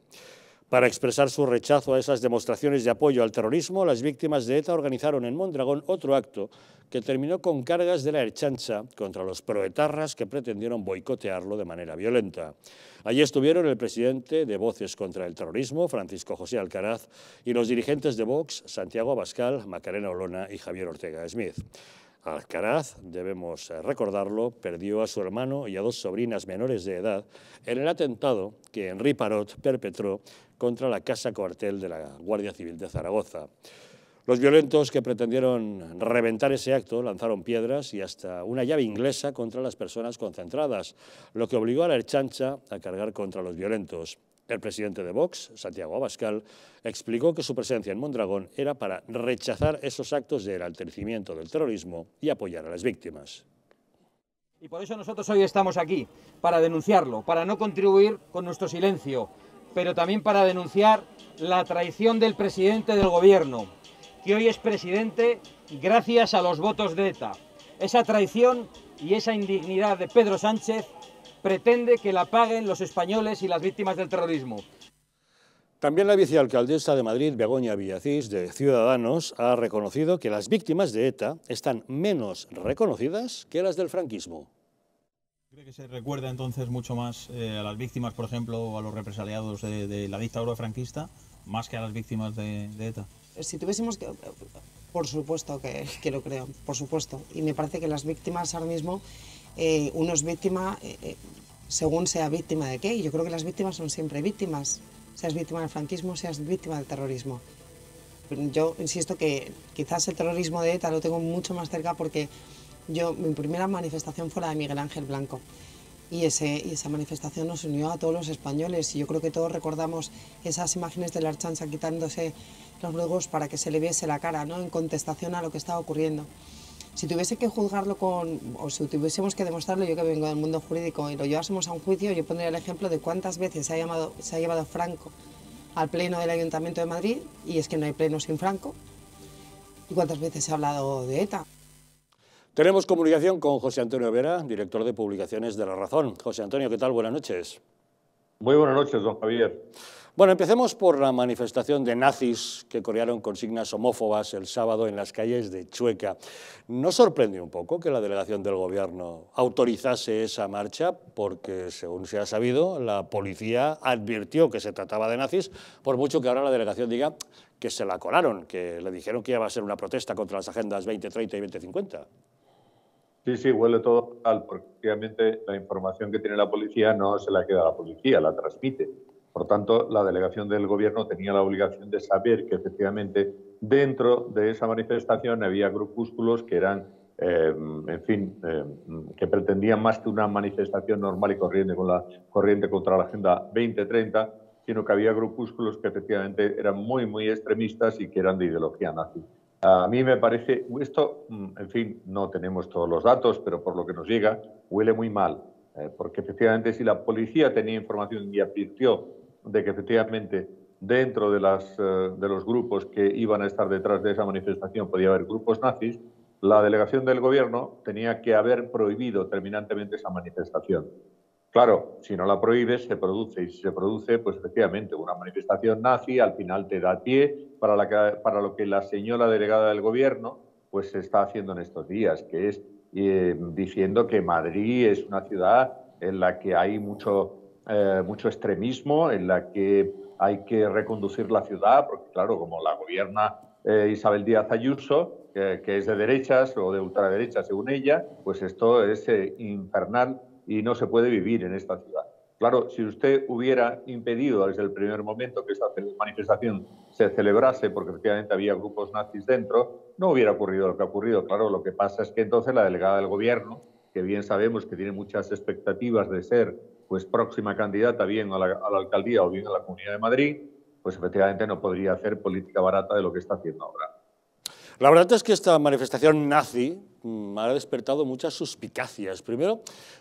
Para expresar su rechazo a esas demostraciones de apoyo al terrorismo, las víctimas de ETA organizaron en Mondragón otro acto que terminó con cargas de la herchancha contra los proetarras que pretendieron boicotearlo de manera violenta. Allí estuvieron el presidente de Voces contra el Terrorismo, Francisco José Alcaraz, y los dirigentes de Vox, Santiago Abascal, Macarena Olona y Javier Ortega Smith. Alcaraz, debemos recordarlo, perdió a su hermano y a dos sobrinas menores de edad en el atentado que Henri Parot perpetró contra la Casa Cuartel de la Guardia Civil de Zaragoza. Los violentos que pretendieron reventar ese acto lanzaron piedras y hasta una llave inglesa contra las personas concentradas, lo que obligó a la herchancha a cargar contra los violentos. El presidente de Vox, Santiago Abascal, explicó que su presencia en Mondragón era para rechazar esos actos de enaltecimiento del terrorismo y apoyar a las víctimas. Y por eso nosotros hoy estamos aquí, para denunciarlo, para no contribuir con nuestro silencio pero también para denunciar la traición del presidente del gobierno, que hoy es presidente gracias a los votos de ETA. Esa traición y esa indignidad de Pedro Sánchez pretende que la paguen los españoles y las víctimas del terrorismo. También la vicealcaldesa de Madrid, Begoña Villacís, de Ciudadanos, ha reconocido que las víctimas de ETA están menos reconocidas que las del franquismo que se recuerda entonces mucho más eh, a las víctimas, por ejemplo, o a los represaliados de, la dictadura franquista, más que a las víctimas de, ETA? Eh, si tuviésemos que... Eh, por supuesto que, que, lo creo, por supuesto. Y me parece que las víctimas ahora mismo, eh, uno es víctima según sea víctima de qué. Y yo creo que las víctimas son siempre víctimas, seas víctima del franquismo, seas víctima del terrorismo. Yo insisto que quizás el terrorismo de ETA lo tengo mucho más cerca porque mi primera manifestación fue la de Miguel Ángel Blanco. Y, esa manifestación nos unió a todos los españoles. Y yo creo que todos recordamos esas imágenes de la Archanza quitándose los ruegos para que se le viese la cara, ¿no? en contestación a lo que estaba ocurriendo. Si tuviese que juzgarlo con, o si tuviésemos que demostrarlo, yo que vengo del mundo jurídico, y lo llevásemos a un juicio, yo pondría el ejemplo de cuántas veces se ha, llamado, se ha llevado Franco al pleno del Ayuntamiento de Madrid, y es que no hay pleno sin Franco, y cuántas veces se ha hablado de ETA. Tenemos comunicación con José Antonio Vera, director de publicaciones de La Razón. José Antonio, ¿qué tal? Buenas noches. Muy buenas noches, don Javier. Bueno, empecemos por la manifestación de nazis que corearon consignas homófobas el sábado en las calles de Chueca. ¿No sorprende un poco que la delegación del gobierno autorizase esa marcha? Porque, según se ha sabido, la policía advirtió que se trataba de nazis, por mucho que ahora la delegación diga que se la colaron, que le dijeron que iba a ser una protesta contra las agendas 2030 y 2050. Sí, sí, huele todo tal, porque efectivamente la información que tiene la policía no se la queda a la policía, la transmite. Por tanto, la delegación del gobierno tenía la obligación de saber que efectivamente dentro de esa manifestación había grupúsculos que eran, em, en fin, em, que pretendían más que una manifestación normal y corriente, con la, corriente contra la Agenda 2030, sino que había grupúsculos que efectivamente eran muy, muy extremistas y que eran de ideología nazi. A mí me parece, esto, mm, en fin, no tenemos todos los datos, pero por lo que nos llega, huele muy mal, eh, porque efectivamente si la policía tenía información y advirtió de que efectivamente dentro de, eh, de los grupos que iban a estar detrás de esa manifestación podía haber grupos nazis, la delegación del gobierno tenía que haber prohibido terminantemente esa manifestación. Claro, si no la prohíbes, se produce. Y si se produce, pues efectivamente, una manifestación nazi al final te da pie para, la para lo que la señora delegada del gobierno pues se está haciendo en estos días, que es eh, diciendo que Madrid es una ciudad en la que hay mucho, eh, mucho extremismo, en la que hay que reconducir la ciudad, porque claro, como la gobierna eh, Isabel Díaz Ayuso, que es de derechas o de ultraderechas según ella, pues esto es infernal y no se puede vivir en esta ciudad. Claro, si usted hubiera impedido desde el primer momento que esta manifestación se celebrase, porque efectivamente había grupos nazis dentro, no hubiera ocurrido lo que ha ocurrido. Claro, lo que pasa es que entonces la delegada del gobierno, que bien sabemos que tiene muchas expectativas de ser pues próxima candidata bien a la, a la alcaldía o bien a la Comunidad de Madrid, pues efectivamente no podría hacer política barata de lo que está haciendo ahora. La verdad es que esta manifestación nazi, me mm, ha despertado muchas suspicacias. Primero,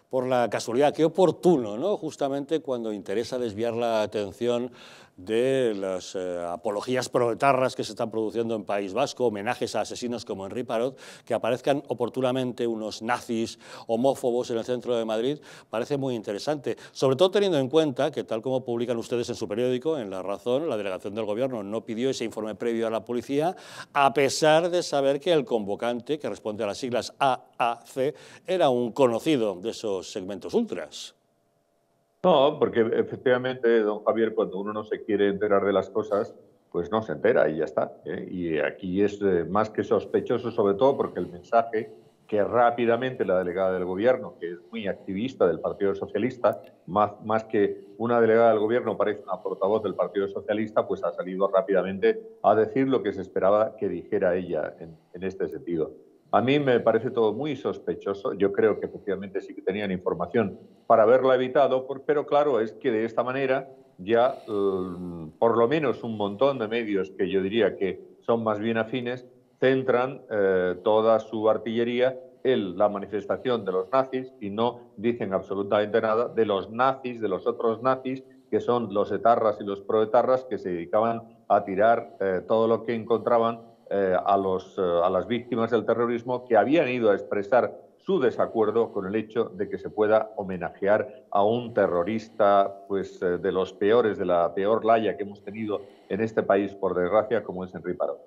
por la casualidad, qué oportuno, ¿no? Justamente cuando interesa desviar la atención de las eh, apologías proletarras que se están produciendo en País Vasco, homenajes a asesinos como Henri Parot, que aparezcan oportunamente unos nazis homófobos en el centro de Madrid, parece muy interesante. Sobre todo teniendo en cuenta que, tal como publican ustedes en su periódico, en La Razón, la delegación del gobierno no pidió ese informe previo a la policía, a pesar de saber que el convocante, que responde a la sigla las AAC, era un conocido de esos segmentos ultras. No, porque efectivamente, don Javier, cuando uno no se quiere enterar de las cosas, pues no se entera y ya está. ¿eh? Y aquí es eh, más que sospechoso, sobre todo porque el mensaje que rápidamente la delegada del gobierno, que es muy activista del Partido Socialista, más, más que una delegada del gobierno parece una portavoz del Partido Socialista, pues ha salido rápidamente a decir lo que se esperaba que dijera ella en este sentido. A mí me parece todo muy sospechoso. Yo creo que efectivamente sí que tenían información para haberla evitado, pero claro, es que de esta manera ya mm, por lo menos un montón de medios que yo diría que son más bien afines centran eh, toda su artillería en la manifestación de los nazis y no dicen absolutamente nada de los nazis, de los otros nazis, que son los etarras y los proetarras que se dedicaban a tirar eh, todo lo que encontraban eh, eh, a, las víctimas del terrorismo que habían ido a expresar su desacuerdo con el hecho de que se pueda homenajear a un terrorista pues, eh, de los peores, de la peor laya que hemos tenido en este país, por desgracia, como es Henry Paró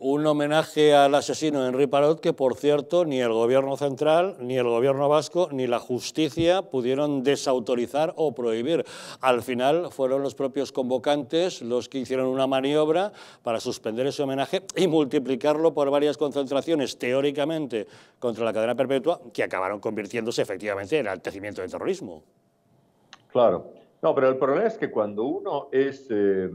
un homenaje al asesino Henry Parot, que por cierto ni el gobierno central, ni el gobierno vasco, ni la justicia pudieron desautorizar o prohibir. Al final fueron los propios convocantes los que hicieron una maniobra para suspender ese homenaje y multiplicarlo por varias concentraciones teóricamente contra la cadena perpetua, que acabaron convirtiéndose efectivamente en altecimiento del terrorismo. Claro. No, pero el problema es que cuando uno es... Eh,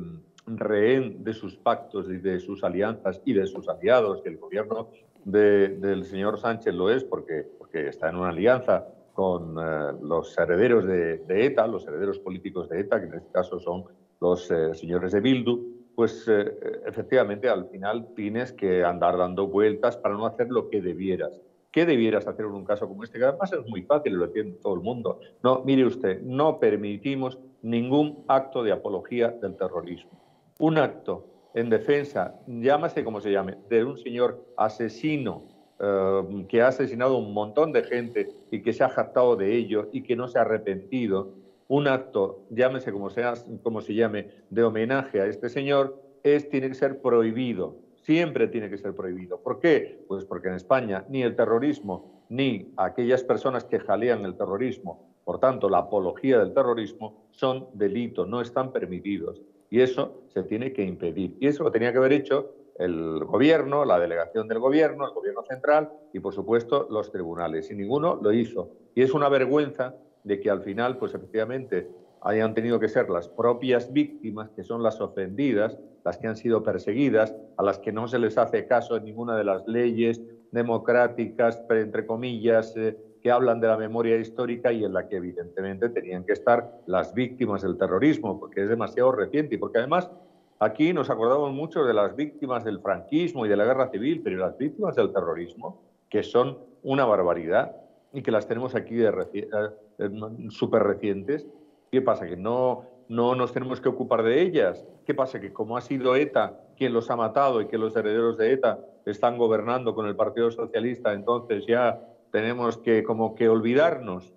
rehén de sus pactos y de sus alianzas y de sus aliados, que el gobierno del señor Sánchez lo es porque, porque está en una alianza con eh, los herederos de, ETA, los herederos políticos de ETA, que en este caso son los eh, señores de Bildu, pues eh, efectivamente al final tienes que andar dando vueltas para no hacer lo que debieras. ¿Qué debieras hacer en un caso como este? Que además es muy fácil, lo entiende todo el mundo. No, mire usted, no permitimos ningún acto de apología del terrorismo un acto en defensa, llámase como se llame, de un señor asesino eh, que ha asesinado un montón de gente y que se ha jactado de ello y que no se ha arrepentido, un acto, llámese como, sea, como se llame, de homenaje a este señor, es, tiene que ser prohibido. Siempre tiene que ser prohibido. ¿Por qué? Pues porque en España ni el terrorismo ni aquellas personas que jalean el terrorismo, por tanto la apología del terrorismo, son delitos, no están permitidos. Y eso se tiene que impedir. Y eso lo tenía que haber hecho el gobierno, la delegación del gobierno, el gobierno central y, por supuesto, los tribunales. Y ninguno lo hizo. Y es una vergüenza de que al final, pues efectivamente, hayan tenido que ser las propias víctimas, que son las ofendidas, las que han sido perseguidas, a las que no se les hace caso en ninguna de las leyes democráticas, entre comillas, eh, que hablan de la memoria histórica y en la que evidentemente tenían que estar las víctimas del terrorismo, porque es demasiado reciente y porque además aquí nos acordamos mucho de las víctimas del franquismo y de la guerra civil, pero las víctimas del terrorismo, que son una barbaridad y que las tenemos aquí de eh, eh, súper recientes, ¿qué pasa? ¿Que no, no nos tenemos que ocupar de ellas? ¿Qué pasa? ¿Que como ha sido ETA quien los ha matado y que los herederos de ETA están gobernando con el Partido Socialista, entonces ya tenemos que como que olvidarnos.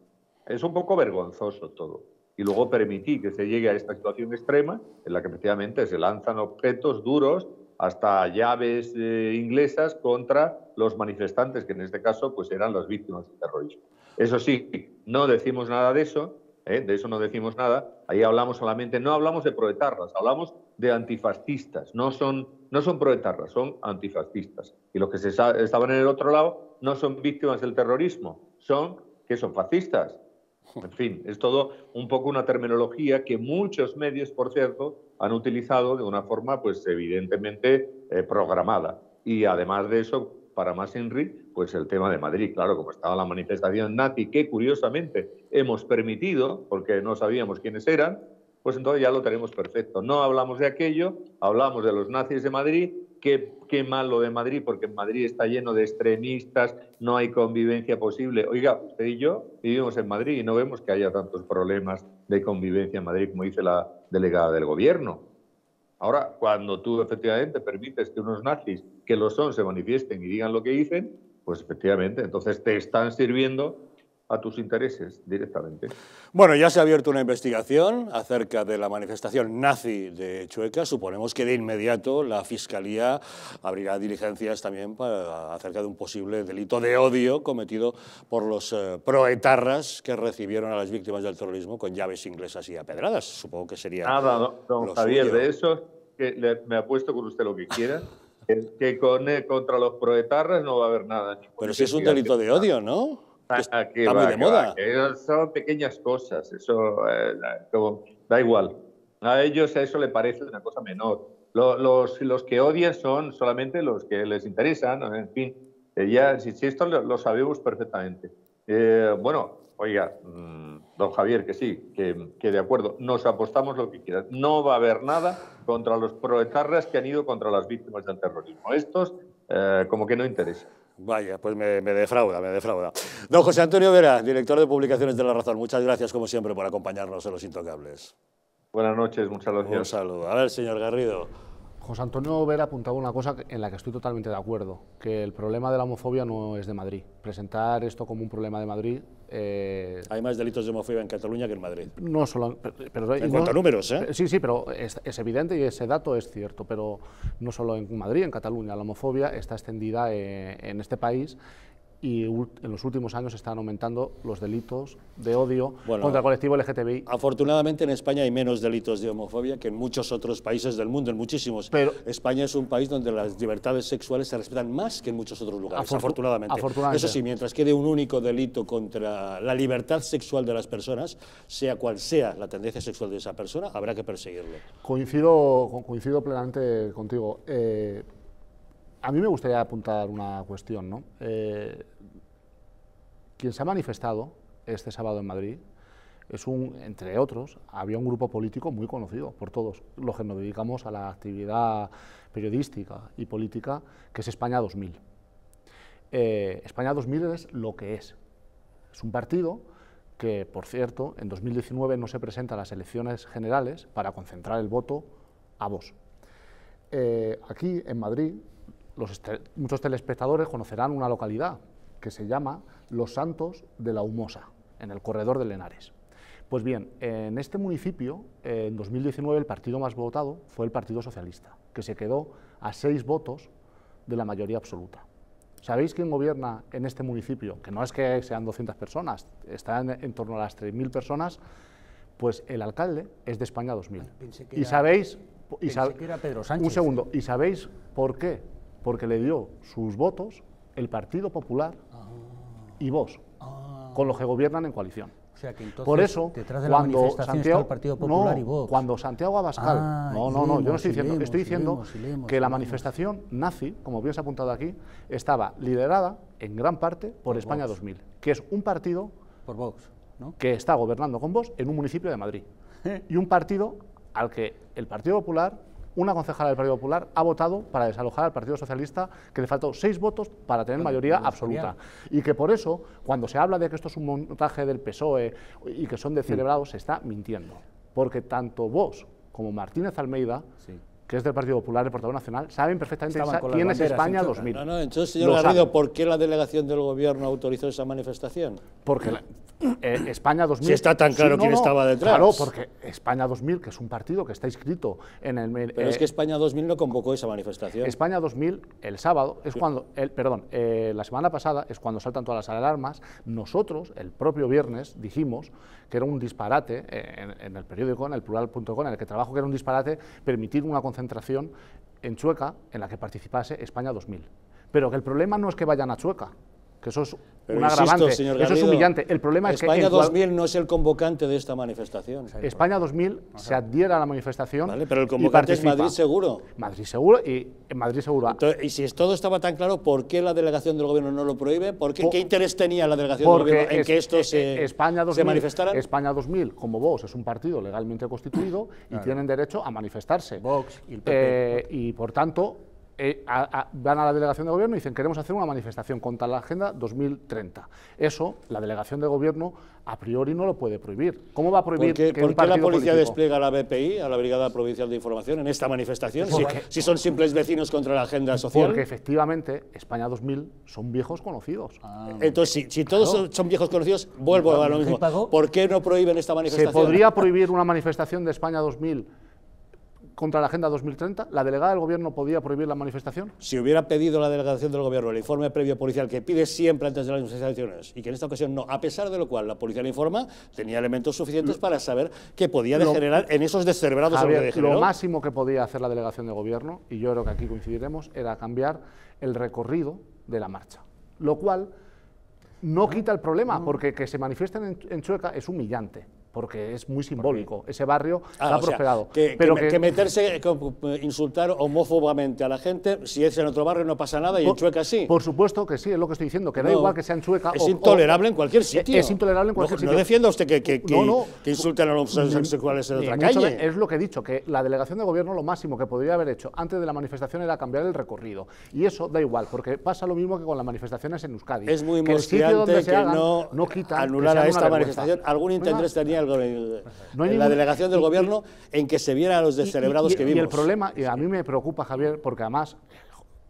Es un poco vergonzoso todo. Y luego permitir que se llegue a esta situación extrema en la que efectivamente se lanzan objetos duros hasta llaves eh, inglesas contra los manifestantes, que en este caso pues eran las víctimas del terrorismo. Eso sí, no decimos nada de eso, ¿eh? de eso no decimos nada, ahí hablamos solamente, no hablamos de proetarras, hablamos de antifascistas, no son, no son proetarras, son antifascistas. Y los que se estaban en el otro lado no son víctimas del terrorismo, son que son fascistas. En fin, es todo un poco una terminología que muchos medios, por cierto, han utilizado de una forma, pues evidentemente, eh, programada. Y además de eso, para más enrique pues el tema de Madrid, claro, como estaba la manifestación nazi, que curiosamente hemos permitido, porque no sabíamos quiénes eran, pues entonces ya lo tenemos perfecto. No hablamos de aquello, hablamos de los nazis de Madrid Qué, qué malo de Madrid, porque en Madrid está lleno de extremistas, no hay convivencia posible. Oiga, usted y yo vivimos en Madrid y no vemos que haya tantos problemas de convivencia en Madrid, como dice la delegada del gobierno. Ahora, cuando tú efectivamente permites que unos nazis, que lo son, se manifiesten y digan lo que dicen, pues efectivamente, entonces te están sirviendo a tus intereses directamente. Bueno, ya se ha abierto una investigación acerca de la manifestación nazi de Chueca. Suponemos que de inmediato la Fiscalía abrirá diligencias también acerca de un posible delito de odio cometido por los eh, proetarras que recibieron a las víctimas del terrorismo con llaves inglesas y apedradas. Supongo que sería... Nada, ah, don Javier, de eso que le, me apuesto con usted lo que quiera. que con, eh, contra los proetarras no va a haber nada. Pero si es un delito de odio, ¿no? Ah, muy va, de moda. Eh, son pequeñas cosas, eso eh, da igual. A ellos a eso le parece una cosa menor. los, los, que odian son solamente los que les interesan, en fin. ya, si, esto lo, sabemos perfectamente. Eh, bueno, oiga, mm, don Javier, que sí, que, de acuerdo, nos apostamos lo que quieras. No va a haber nada contra los proetarras que han ido contra las víctimas del terrorismo. Estos, como que no interesan. Vaya, pues me, defrauda, me defrauda. Don José Antonio Vera, director de publicaciones de La Razón, muchas gracias como siempre por acompañarnos en Los Intocables. Buenas noches, muchas gracias. Un saludo. A ver, señor Garrido. José Antonio Vera apuntaba una cosa en la que estoy totalmente de acuerdo, que el problema de la homofobia no es de Madrid. Presentar esto como un problema de Madrid eh, Hay más delitos de homofobia en Cataluña que en Madrid. No solo, en cuanto a números, ¿eh? Sí, sí, pero es, evidente y ese dato es cierto, pero no solo en Madrid, en Cataluña. La homofobia está extendida eh, en este país y en los últimos años están aumentando los delitos de odio contra el colectivo LGTBI. Afortunadamente en España hay menos delitos de homofobia que en muchos otros países del mundo, en muchísimos. Pero, España es un país donde las libertades sexuales se respetan más que en muchos otros lugares, afortunadamente. Eso sí, mientras quede un único delito contra la libertad sexual de las personas, sea cual sea la tendencia sexual de esa persona, habrá que perseguirlo. Coincido, coincido plenamente contigo. Eh, a mí me gustaría apuntar una cuestión. Eh, quien se ha manifestado este sábado en Madrid es un, entre otros, había un grupo político muy conocido por todos los que nos dedicamos a la actividad periodística y política, que es España 2000. Eh, España 2000 es lo que es. Es un partido que, por cierto, en 2019 no se presenta a las elecciones generales para concentrar el voto a vos. Eh, aquí, en Madrid, los este, muchos telespectadores conocerán una localidad que se llama Los Santos de la Humosa, en el corredor de Lenares. Pues bien, en este municipio, en 2019, el partido más votado fue el Partido Socialista, que se quedó a seis votos de la mayoría absoluta. ¿Sabéis quién gobierna en este municipio? Que no es que sean 200 personas, están en, torno a las 3.000 personas. Pues el alcalde es de España 2000. ¿Y sabéis? Pensé que era Pedro Sánchez. Un segundo. ¿Y sabéis por qué porque le dio sus votos el Partido Popular ah. y vos, ah. con los que gobiernan en coalición. O sea, que entonces, Por eso, de cuando Santiago, el Partido Popular y Vox. Cuando Santiago Abascal, ah, no, no, no, yo no estoy diciendo, estoy diciendo que la manifestación nazi, como bien se ha apuntado aquí, estaba liderada en gran parte por, España 2000, que es un partido por Vox, que está gobernando con vos en un municipio de Madrid. y un partido al que el Partido Popular una concejala del Partido Popular ha votado para desalojar al Partido Socialista, que le faltó seis votos para tener mayoría pues absoluta. Y que por eso, cuando se habla de que esto es un montaje del PSOE y que son de mm. se está mintiendo. Porque tanto vos como Martínez Almeida que es del Partido Popular, el portavoz nacional, saben perfectamente quién es España 2000. entonces, señor Garrido, ¿por qué la delegación del Gobierno autorizó esa manifestación? Porque, eh, España 2000... Si está tan claro quién estaba detrás. Claro, porque España 2000, que es un partido que está inscrito en el... Pero es eh, que España 2000 no convocó esa manifestación. España 2000, el sábado, es cuando... perdón, eh, la semana pasada es cuando saltan todas las alarmas. Nosotros, el propio viernes, dijimos que era un disparate, en, el periódico, en el plural.com, en el que trabajo, que era un disparate permitir una concentración en Chueca en la que participase España 2000. Pero que el problema no es que vayan a Chueca, eso es un eso es humillante. El problema España es que. España 2000 no es el convocante de esta manifestación. España 2000 se adhiera a la manifestación. pero el convocante es Madrid Seguro. Madrid Seguro y Madrid Seguro. y si todo estaba tan claro, ¿por qué la delegación del gobierno no lo prohíbe? ¿Por qué, interés tenía la delegación del gobierno en que esto eh, se, eh, España se manifestara? España 2000, como Vox, es un partido legalmente constituido y tienen derecho a manifestarse. Vox y el PP. Eh, y por tanto, eh, van a la delegación de gobierno y dicen queremos hacer una manifestación contra la Agenda 2030. Eso la delegación de gobierno a priori no lo puede prohibir. ¿Cómo va a prohibir que ¿Por qué, la policía despliega a la BPI, a la Brigada Provincial de Información, en esta manifestación, si, son simples vecinos contra la agenda social? Porque efectivamente España 2000 son viejos conocidos. Ah. Entonces, si, todos son, viejos conocidos, vuelvo a lo mismo. ¿Por qué no prohíben esta manifestación? Se podría prohibir una manifestación de España 2000 contra la Agenda 2030? ¿La delegada del Gobierno podía prohibir la manifestación? Si hubiera pedido la delegación del Gobierno el informe previo policial que pide siempre antes de las manifestaciones y que en esta ocasión no, a pesar de lo cual la policía le informa, tenía elementos suficientes para saber que podía degenerar en esos descerebrados Javier, Lo máximo que podía hacer la delegación de Gobierno, y yo creo que aquí coincidiremos, era cambiar el recorrido de la marcha. Lo cual no, quita el problema, porque que se manifiesten en, en Chueca es humillante porque es muy simbólico. Ese barrio ha ah, prosperado. pero que, meterse, insultar homófobamente a la gente, si es en otro barrio no pasa nada y en Chueca sí. Por supuesto que sí, es lo que estoy diciendo, que da igual que sea en Chueca. Es intolerable en cualquier sitio. Es intolerable en cualquier sitio. No defienda usted que, insulten a los homosexuales en otra calle. es lo que he dicho, que la delegación de gobierno lo máximo que podría haber hecho antes de la manifestación era cambiar el recorrido. Y eso da igual, porque pasa lo mismo que con las manifestaciones en Euskadi. Es muy que no, quita anular a esta manifestación. Algún interés tenía el en la delegación del gobierno en que se viera a los descerebrados que vimos. Y el problema, y a mí me preocupa, Javier, porque además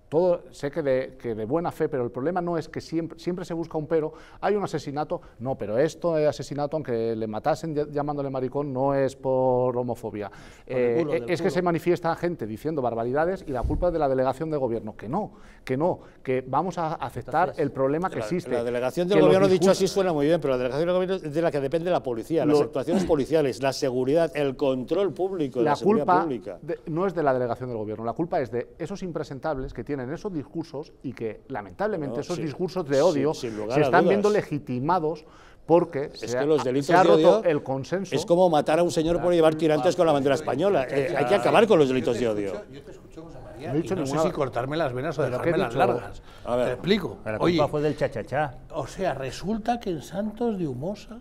todo, sé que de, buena fe, pero el problema no es que siempre, siempre se busca un pero. Hay un asesinato, no, pero esto de asesinato, aunque le matasen llamándole maricón, no es por homofobia. Eh, es que se manifiesta gente diciendo barbaridades y la culpa es de la delegación de gobierno. Que no, que no, que vamos a aceptar el problema que existe. La delegación del gobierno, dicho así, suena muy bien, pero la delegación del gobierno es de la que depende la policía, las actuaciones policiales, la seguridad, el control público, la, culpa seguridad pública. no es de la delegación del gobierno, la culpa es de esos impresentables que tienen en esos discursos y que lamentablemente esos discursos de odio se están viendo legitimados porque se, ha roto el consenso. Es como matar a un señor por llevar tirantes con la bandera española. Eh, hay que acabar con los delitos de odio. Yo te escucho, María, no, he dicho no sé si cortarme las venas o dejarme las largas. Te explico. del chachachá. O sea, resulta que en Santos de Humosa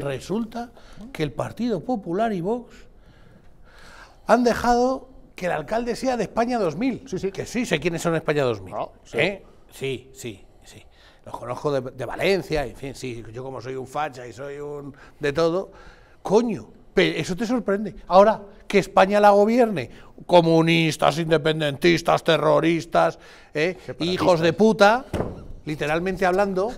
resulta que el Partido Popular y Vox han dejado que el alcalde sea de España 2000. Sí, sí. Que sí, sé quiénes son España 2000. ¿Eh? sí. sí. sí, Los conozco de, Valencia, en fin, sí, yo como soy un facha y soy un de todo, coño, eso te sorprende. Ahora, que España la gobierne, comunistas, independentistas, terroristas, ¿eh? hijos de puta, literalmente hablando,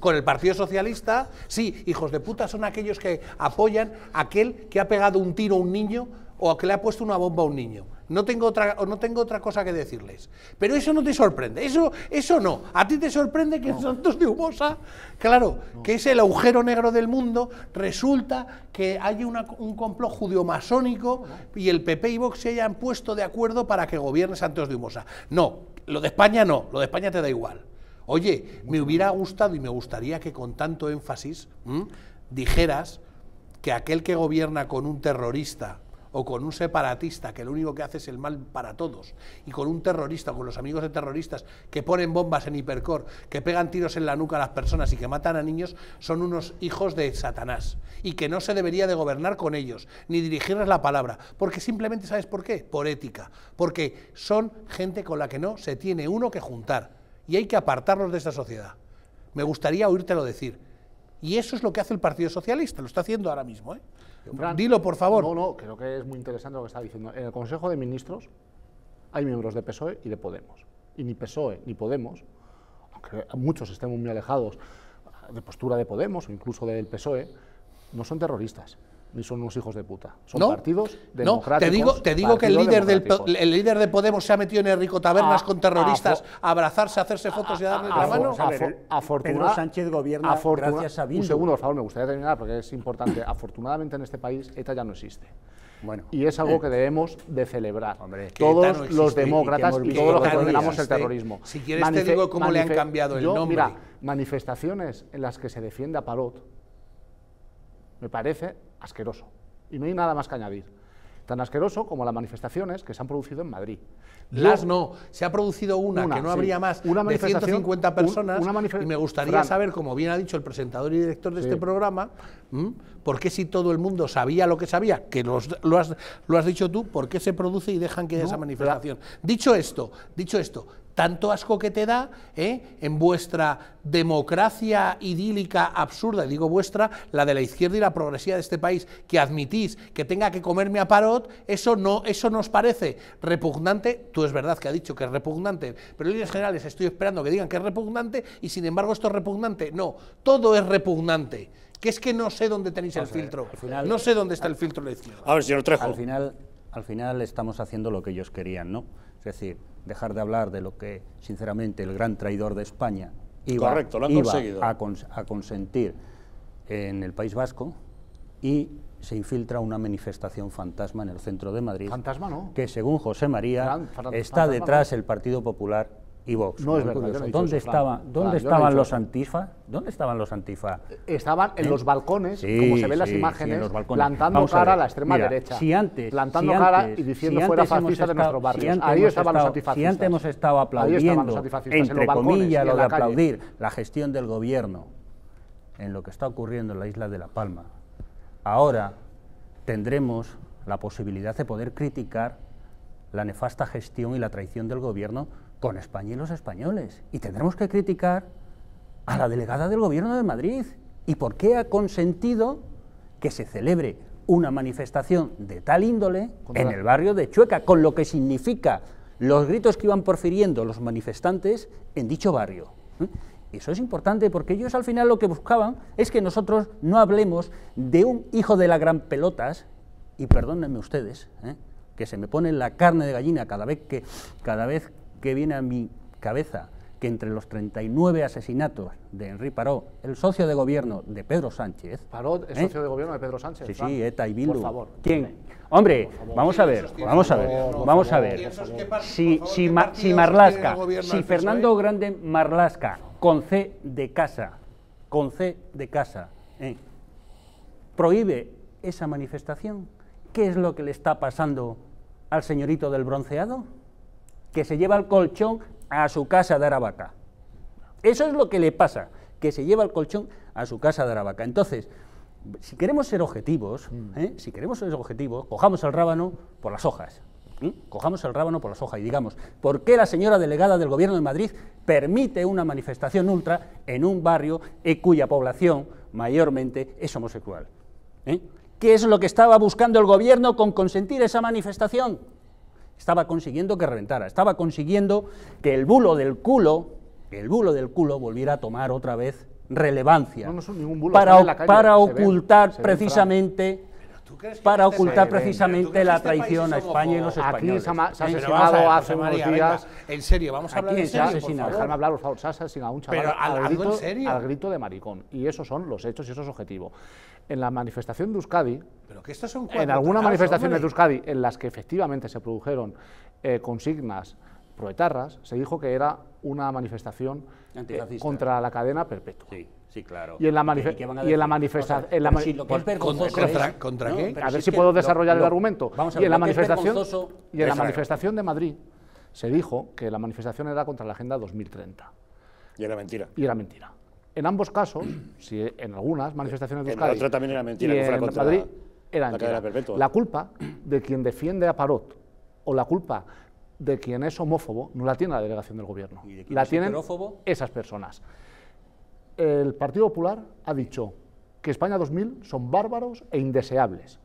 con el Partido Socialista. Sí, hijos de puta son aquellos que apoyan a aquel que ha pegado un tiro a un niño o a que le ha puesto una bomba a un niño. No tengo otra, no tengo otra cosa que decirles. Pero eso no te sorprende, eso, eso no. A ti te sorprende que Santos de Humosa, claro, que es el agujero negro del mundo, resulta que hay un complot judío masónico y el PP y Vox se hayan puesto de acuerdo para que gobierne Santos de Humosa. No, lo de España no, lo de España te da igual. Oye, me hubiera gustado y me gustaría que con tanto énfasis dijeras que aquel que gobierna con un terrorista o con un separatista que lo único que hace es el mal para todos, y con un terrorista o con los amigos de terroristas que ponen bombas en hipercor, que pegan tiros en la nuca a las personas y que matan a niños, son unos hijos de Satanás, y que no se debería de gobernar con ellos, ni dirigirles la palabra, porque simplemente, ¿sabes por qué? Por ética, porque son gente con la que no se tiene uno que juntar, y hay que apartarlos de esta sociedad. Me gustaría oírtelo decir. Y eso es lo que hace el Partido Socialista, lo está haciendo ahora mismo. ¿eh? Dilo, por favor. No, no, creo que es muy interesante lo que está diciendo. En el Consejo de Ministros hay miembros de PSOE y de Podemos. Y ni PSOE ni Podemos, aunque muchos estemos muy alejados de postura de Podemos o incluso del PSOE, no son terroristas ni son unos hijos de puta. Son partidos democráticos. No, te digo, te digo que el líder, del, líder de Podemos se ha metido en rico Tabernas ah, con terroristas a, ah, ah, abrazarse, a hacerse fotos y a darle la mano. Pedro Sánchez gobierna gracias a Un segundo, por favor, me gustaría terminar porque es importante. Afortunadamente en este país ETA ya no existe. Bueno, y es algo eh, que debemos de celebrar. todos los demócratas y, todos los que condenamos el terrorismo. Si quieres te digo cómo le han cambiado el nombre. Mira, manifestaciones en las que se defiende a Parot, me parece asqueroso. Y no hay nada más que añadir. Tan asqueroso como las manifestaciones que se han producido en Madrid. Las no, se ha producido una, que no habría más, una de 150 personas. y me gustaría saber, como bien ha dicho el presentador y director de este programa, ¿por qué si todo el mundo sabía lo que sabía, que lo, has, dicho tú, por qué se produce y dejan que haya esa manifestación? Dicho esto, dicho esto, tanto asco que te da ¿eh? en vuestra democracia idílica absurda, digo vuestra, la de la izquierda y la progresía de este país, que admitís que tenga que comerme a parot, eso no, eso nos parece repugnante, tú es verdad que ha dicho que es repugnante, pero en líneas generales estoy esperando que digan que es repugnante y sin embargo esto es repugnante, no, todo es repugnante, que es que no sé dónde tenéis el filtro, no sé dónde está el filtro de izquierda. A ver, señor Trejo. Al final, al final estamos haciendo lo que ellos querían, ¿no? Es decir, dejar de hablar de lo que, sinceramente, el gran traidor de España iba, A, consentir en el País Vasco y se infiltra una manifestación fantasma en el centro de Madrid. Fantasma, ¿no? Que según José María está detrás el Partido Popular y ¿Dónde, ¿dónde estaban los antifa? ¿Dónde estaban los antifa? Estaban en ¿Eh? los balcones, como se ven las imágenes, plantando cara a, la extrema derecha. plantando cara y diciendo fuera fascista de nuestro barrio... Si antes hemos estado aplaudiendo, entre comillas, lo de aplaudir, la gestión del gobierno en lo que está ocurriendo en la isla de La Palma, ahora tendremos la posibilidad de poder criticar la nefasta gestión y la traición del gobierno con España y los españoles. Y tendremos que criticar a la delegada del Gobierno de Madrid. ¿Y por qué ha consentido que se celebre una manifestación de tal índole en el barrio de Chueca, con lo que significa los gritos que iban porfiriendo los manifestantes en dicho barrio? ¿Eh? Eso es importante porque ellos al final lo que buscaban es que nosotros no hablemos de un hijo de la gran pelotas, y perdónenme ustedes, ¿eh? que se me pone la carne de gallina cada vez que, cada vez que viene a mi cabeza que entre los 39 asesinatos de Henri Paró, el socio de gobierno de Pedro Sánchez... Paró, el ¿eh? socio de gobierno de Pedro Sánchez. Sí, sí, ETA y Bildu. favor. ¿Quién? Hombre, vamos a ver, vamos a ver, vamos a ver. Si, si, Fernando Grande Marlasca, con C de casa, con C de casa, ¿eh? prohíbe esa manifestación, ¿qué es lo que le está pasando al señorito del bronceado? que se lleva el colchón a su casa de Aravaca. Eso es lo que le pasa, que se lleva el colchón a su casa de Aravaca. Entonces, si queremos ser objetivos, mm. ¿eh? si queremos ser objetivos, cojamos el rábano por las hojas. Cojamos el rábano por las hojas y digamos, ¿por qué la señora delegada del Gobierno de Madrid permite una manifestación ultra en un barrio cuya población mayormente es homosexual? ¿Eh? ¿Qué es lo que estaba buscando el Gobierno con consentir esa manifestación? Estaba consiguiendo que reventara, estaba consiguiendo que el bulo del culo, el bulo del culo volviera a tomar otra vez relevancia. No, no son ningún bulo, para, calle, para ocultar precisamente para este ocultar precisamente la este traición a España y los españoles. Aquí se, ha, asesinado hace unos días. en serio, vamos a hablar en serio. Dejarme hablar, por favor. Se ha asesinado un chaval al, grito, de maricón. Y esos son los hechos y eso es objetivo en la manifestación de Euskadi, Pero que son en algunas manifestaciones de Euskadi en las que efectivamente se produjeron eh, consignas proetarras, se dijo que era una manifestación eh, contra la cadena perpetua. Sí. Sí, claro. Y en la, manifestación... ¿Contra, contra qué? A ver si, puedo desarrollar el argumento. Vamos a ver, y en la manifestación, y en la manifestación de Madrid se dijo que la manifestación era contra la Agenda 2030. Y era mentira. Y era mentira. En ambos casos, si en algunas manifestaciones de Euskadi... En la también era mentira, que Madrid, la, culpa de quien defiende a Parot o la culpa de quien es homófobo no la tiene la delegación del gobierno, la tienen esas personas. El Partido Popular ha dicho que España 2000 son bárbaros e indeseables.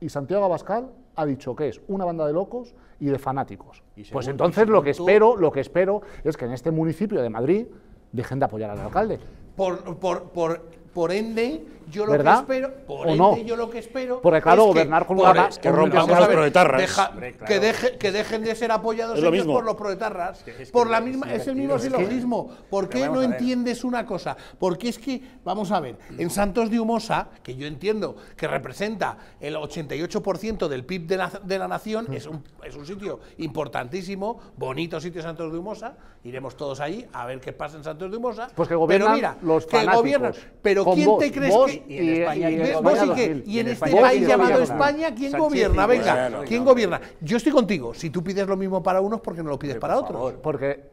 Y Santiago Abascal ha dicho que es una banda de locos y de fanáticos. pues entonces lo que espero, lo que espero es que en este municipio de Madrid dejen de apoyar al alcalde. Por, por, por, por ende, yo lo ¿verdad? que espero, ¿O no? yo lo que espero. claro, gobernar con una que rompamos los proletarras. que, que, dejen de ser apoyados ellos por los proletarras. Es por la misma, es el mismo silogismo. ¿Por qué no entiendes una cosa? Porque es que, vamos a ver, en Santos de Humosa, que yo entiendo que representa el 88% del PIB de la, nación, es un, sitio importantísimo, bonito sitio Santos de Humosa, iremos todos allí a ver qué pasa en Santos de Humosa. Pues que gobiernan pero mira, los fanáticos. pero ¿quién te crees que y en este país llamado España, ¿quién gobierna? Venga, ¿quién gobierna? Yo estoy contigo. Si tú pides lo mismo para unos, ¿por qué no lo pides para otros? Porque,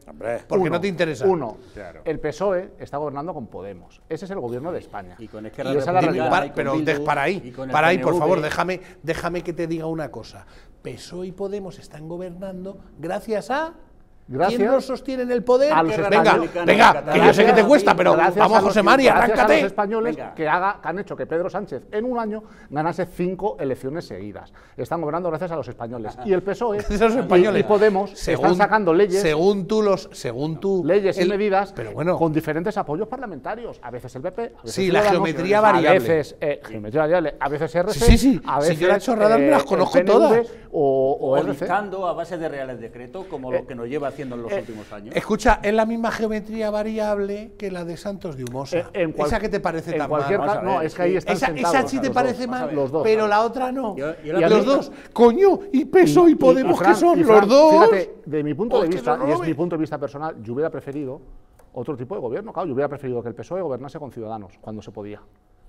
porque no te interesa. Uno, el PSOE está gobernando con Podemos. Ese es el gobierno de España. Y con Esquerra Pero para ahí, para ahí, por favor, déjame, déjame que te diga una cosa. PSOE y Podemos están gobernando gracias a Gracias. ¿Quién no sostiene el poder? los venga, venga, que yo sé que te cuesta, pero vamos, a José María, arráncate. A los españoles que, haga, que han hecho que Pedro Sánchez en un año ganase cinco elecciones seguidas. Están gobernando gracias a los españoles. Y el PSOE los españoles. Y, Podemos están sacando leyes. Según tú, los, según tú leyes y medidas pero bueno, con diferentes apoyos parlamentarios. A veces el PP, a veces Sí, la eh, geometría variable. A veces, geometría variable, a veces RC, sí, sí, sí. a veces. Si yo la he me las eh, conozco todas. O, o, o a base de reales decretos, como lo eh, que nos lleva en los eh, últimos años. Escucha, es la misma geometría variable que la de Santos de Humosa. Eh, esa que te parece tan mal. no, es que ahí esa, esa sí te parece mal, pero la otra no. los dos, coño, y Peso y, Podemos, que son los dos. Fíjate, de mi punto de vista, y es mi punto de vista personal, yo hubiera preferido otro tipo de gobierno. Claro, yo hubiera preferido que el PSOE gobernase con Ciudadanos, cuando se podía.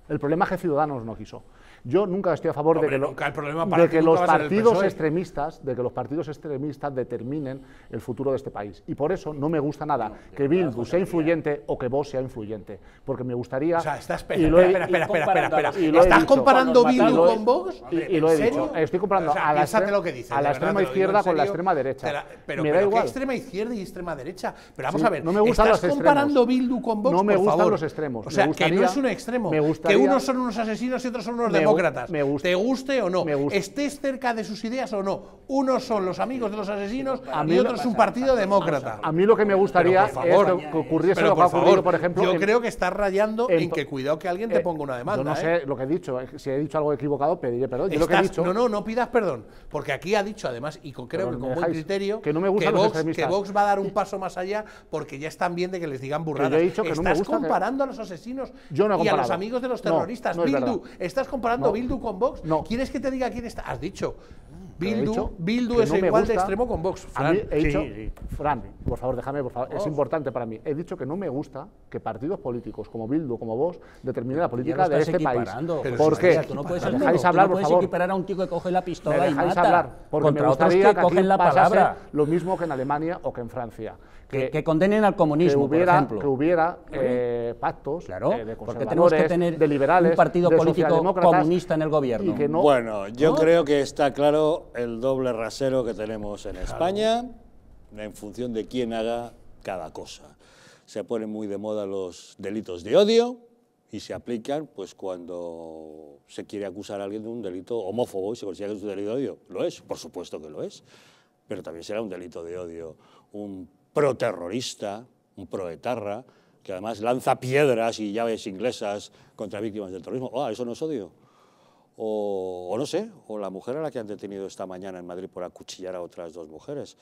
El problema es que Ciudadanos no quiso. Yo nunca estoy a favor de que, los partidos extremistas, de que los partidos extremistas determinen el futuro de este país. Y por eso no me gusta nada que Bildu sea influyente o que vos sea influyente, porque me gustaría. O sea, estás espera, espera, espera, espera, espera, ¿Estás comparando Bildu con Vox? Y, lo he dicho. Estoy comparando a la, extrema, izquierda con la extrema derecha. pero, me da igual. ¿qué extrema izquierda y extrema derecha. Pero vamos a ver. No me gustan ¿Estás comparando Bildu con Vox? No me gustan los extremos. O sea, que no es un extremo. Me gustaría que unos son unos asesinos y otros son unos demócratas. Me gusta. Te guste o no, estés cerca de sus ideas o no, unos son los amigos de los asesinos y otros un partido demócrata. A mí lo que me gustaría por favor, es que eh, ocurriese lo que favor, por ejemplo. Yo creo que estás rayando en, que cuidado que alguien te eh, ponga una demanda. Yo no ¿eh? sé lo que he dicho, si he dicho algo equivocado, pediré perdón. lo que he dicho, no, no, no pidas perdón, porque aquí ha dicho además, y creo que con buen criterio, que, no me gusta que, Vox, que Vox va a dar un paso más allá porque ya están bien de que les digan burradas. Yo he dicho que estás comparando a los asesinos y a los amigos de los terroristas. Bildu, ¿estás comparando Bildu con Vox? No. ¿Quieres que te diga quién está? Has dicho. Bildu, Bildu es igual de extremo con Vox. Fran, Fran, por favor, déjame, por favor, es oh. importante para mí. He dicho que no me gusta que partidos políticos como Bildu, como Vox, determinen la política de este país. ¿Por qué? no puedes, hablar, no puedes equiparar a un tío que coge la pistola y mata. hablar, porque Contra me gustaría que, que cogen la palabra. lo mismo que en Alemania o que en Francia que, condenen al comunismo, que hubiera, por ejemplo. Que hubiera eh, pactos claro, eh, de porque tenemos que tener de un partido político comunista en el gobierno. bueno, yo creo que está claro el doble rasero que tenemos en España en función de quién haga cada cosa. Se ponen muy de moda los delitos de odio, y se aplican pues cuando se quiere acusar a alguien de un delito homófobo y se considera que es un delito de odio. Lo es, por supuesto que lo es, pero también será un delito de odio un proterrorista, un proetarra, que además lanza piedras y llaves inglesas contra víctimas del terrorismo. Ah, eso no es odio. O, o, no sé, o la mujer a la que han detenido esta mañana en Madrid por acuchillar a otras dos mujeres,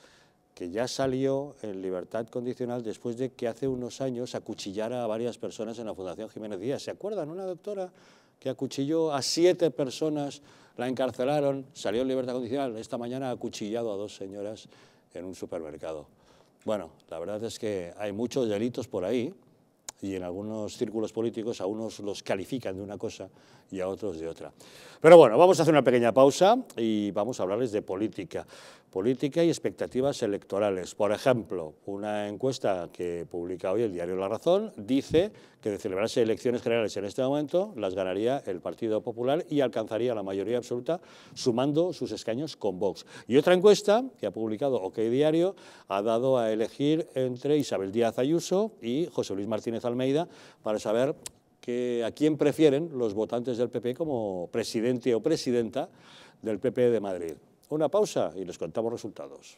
que ya salió en libertad condicional después de que hace unos años acuchillara a varias personas en la Fundación Jiménez Díaz. ¿Se acuerdan? Una doctora que acuchilló a siete personas, la encarcelaron, salió en libertad condicional, esta mañana ha acuchillado a dos señoras en un supermercado. Bueno, la verdad es que hay muchos delitos por ahí y en algunos círculos políticos a unos los califican de una cosa y a otros de otra. Pero bueno, vamos a hacer una pequeña pausa y vamos a hablarles de política política y expectativas electorales. Por ejemplo, una encuesta que publica hoy el diario La Razón dice que de celebrarse elecciones generales en este momento las ganaría el Partido Popular y alcanzaría la mayoría absoluta sumando sus escaños con Vox. Y otra encuesta que ha publicado OK Diario ha dado a elegir entre Isabel Díaz Ayuso y José Luis Martínez Almeida para saber a quién prefieren los votantes del PP como presidente o presidenta del PP de Madrid. Una pausa y les contamos resultados.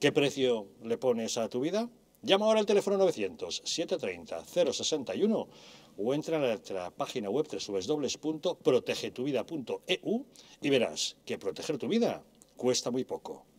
¿Qué precio le pones a tu vida? Llama ahora al teléfono 900-730-061 o entra a nuestra página web www.protegetuvida.eu y verás que proteger tu vida cuesta muy poco.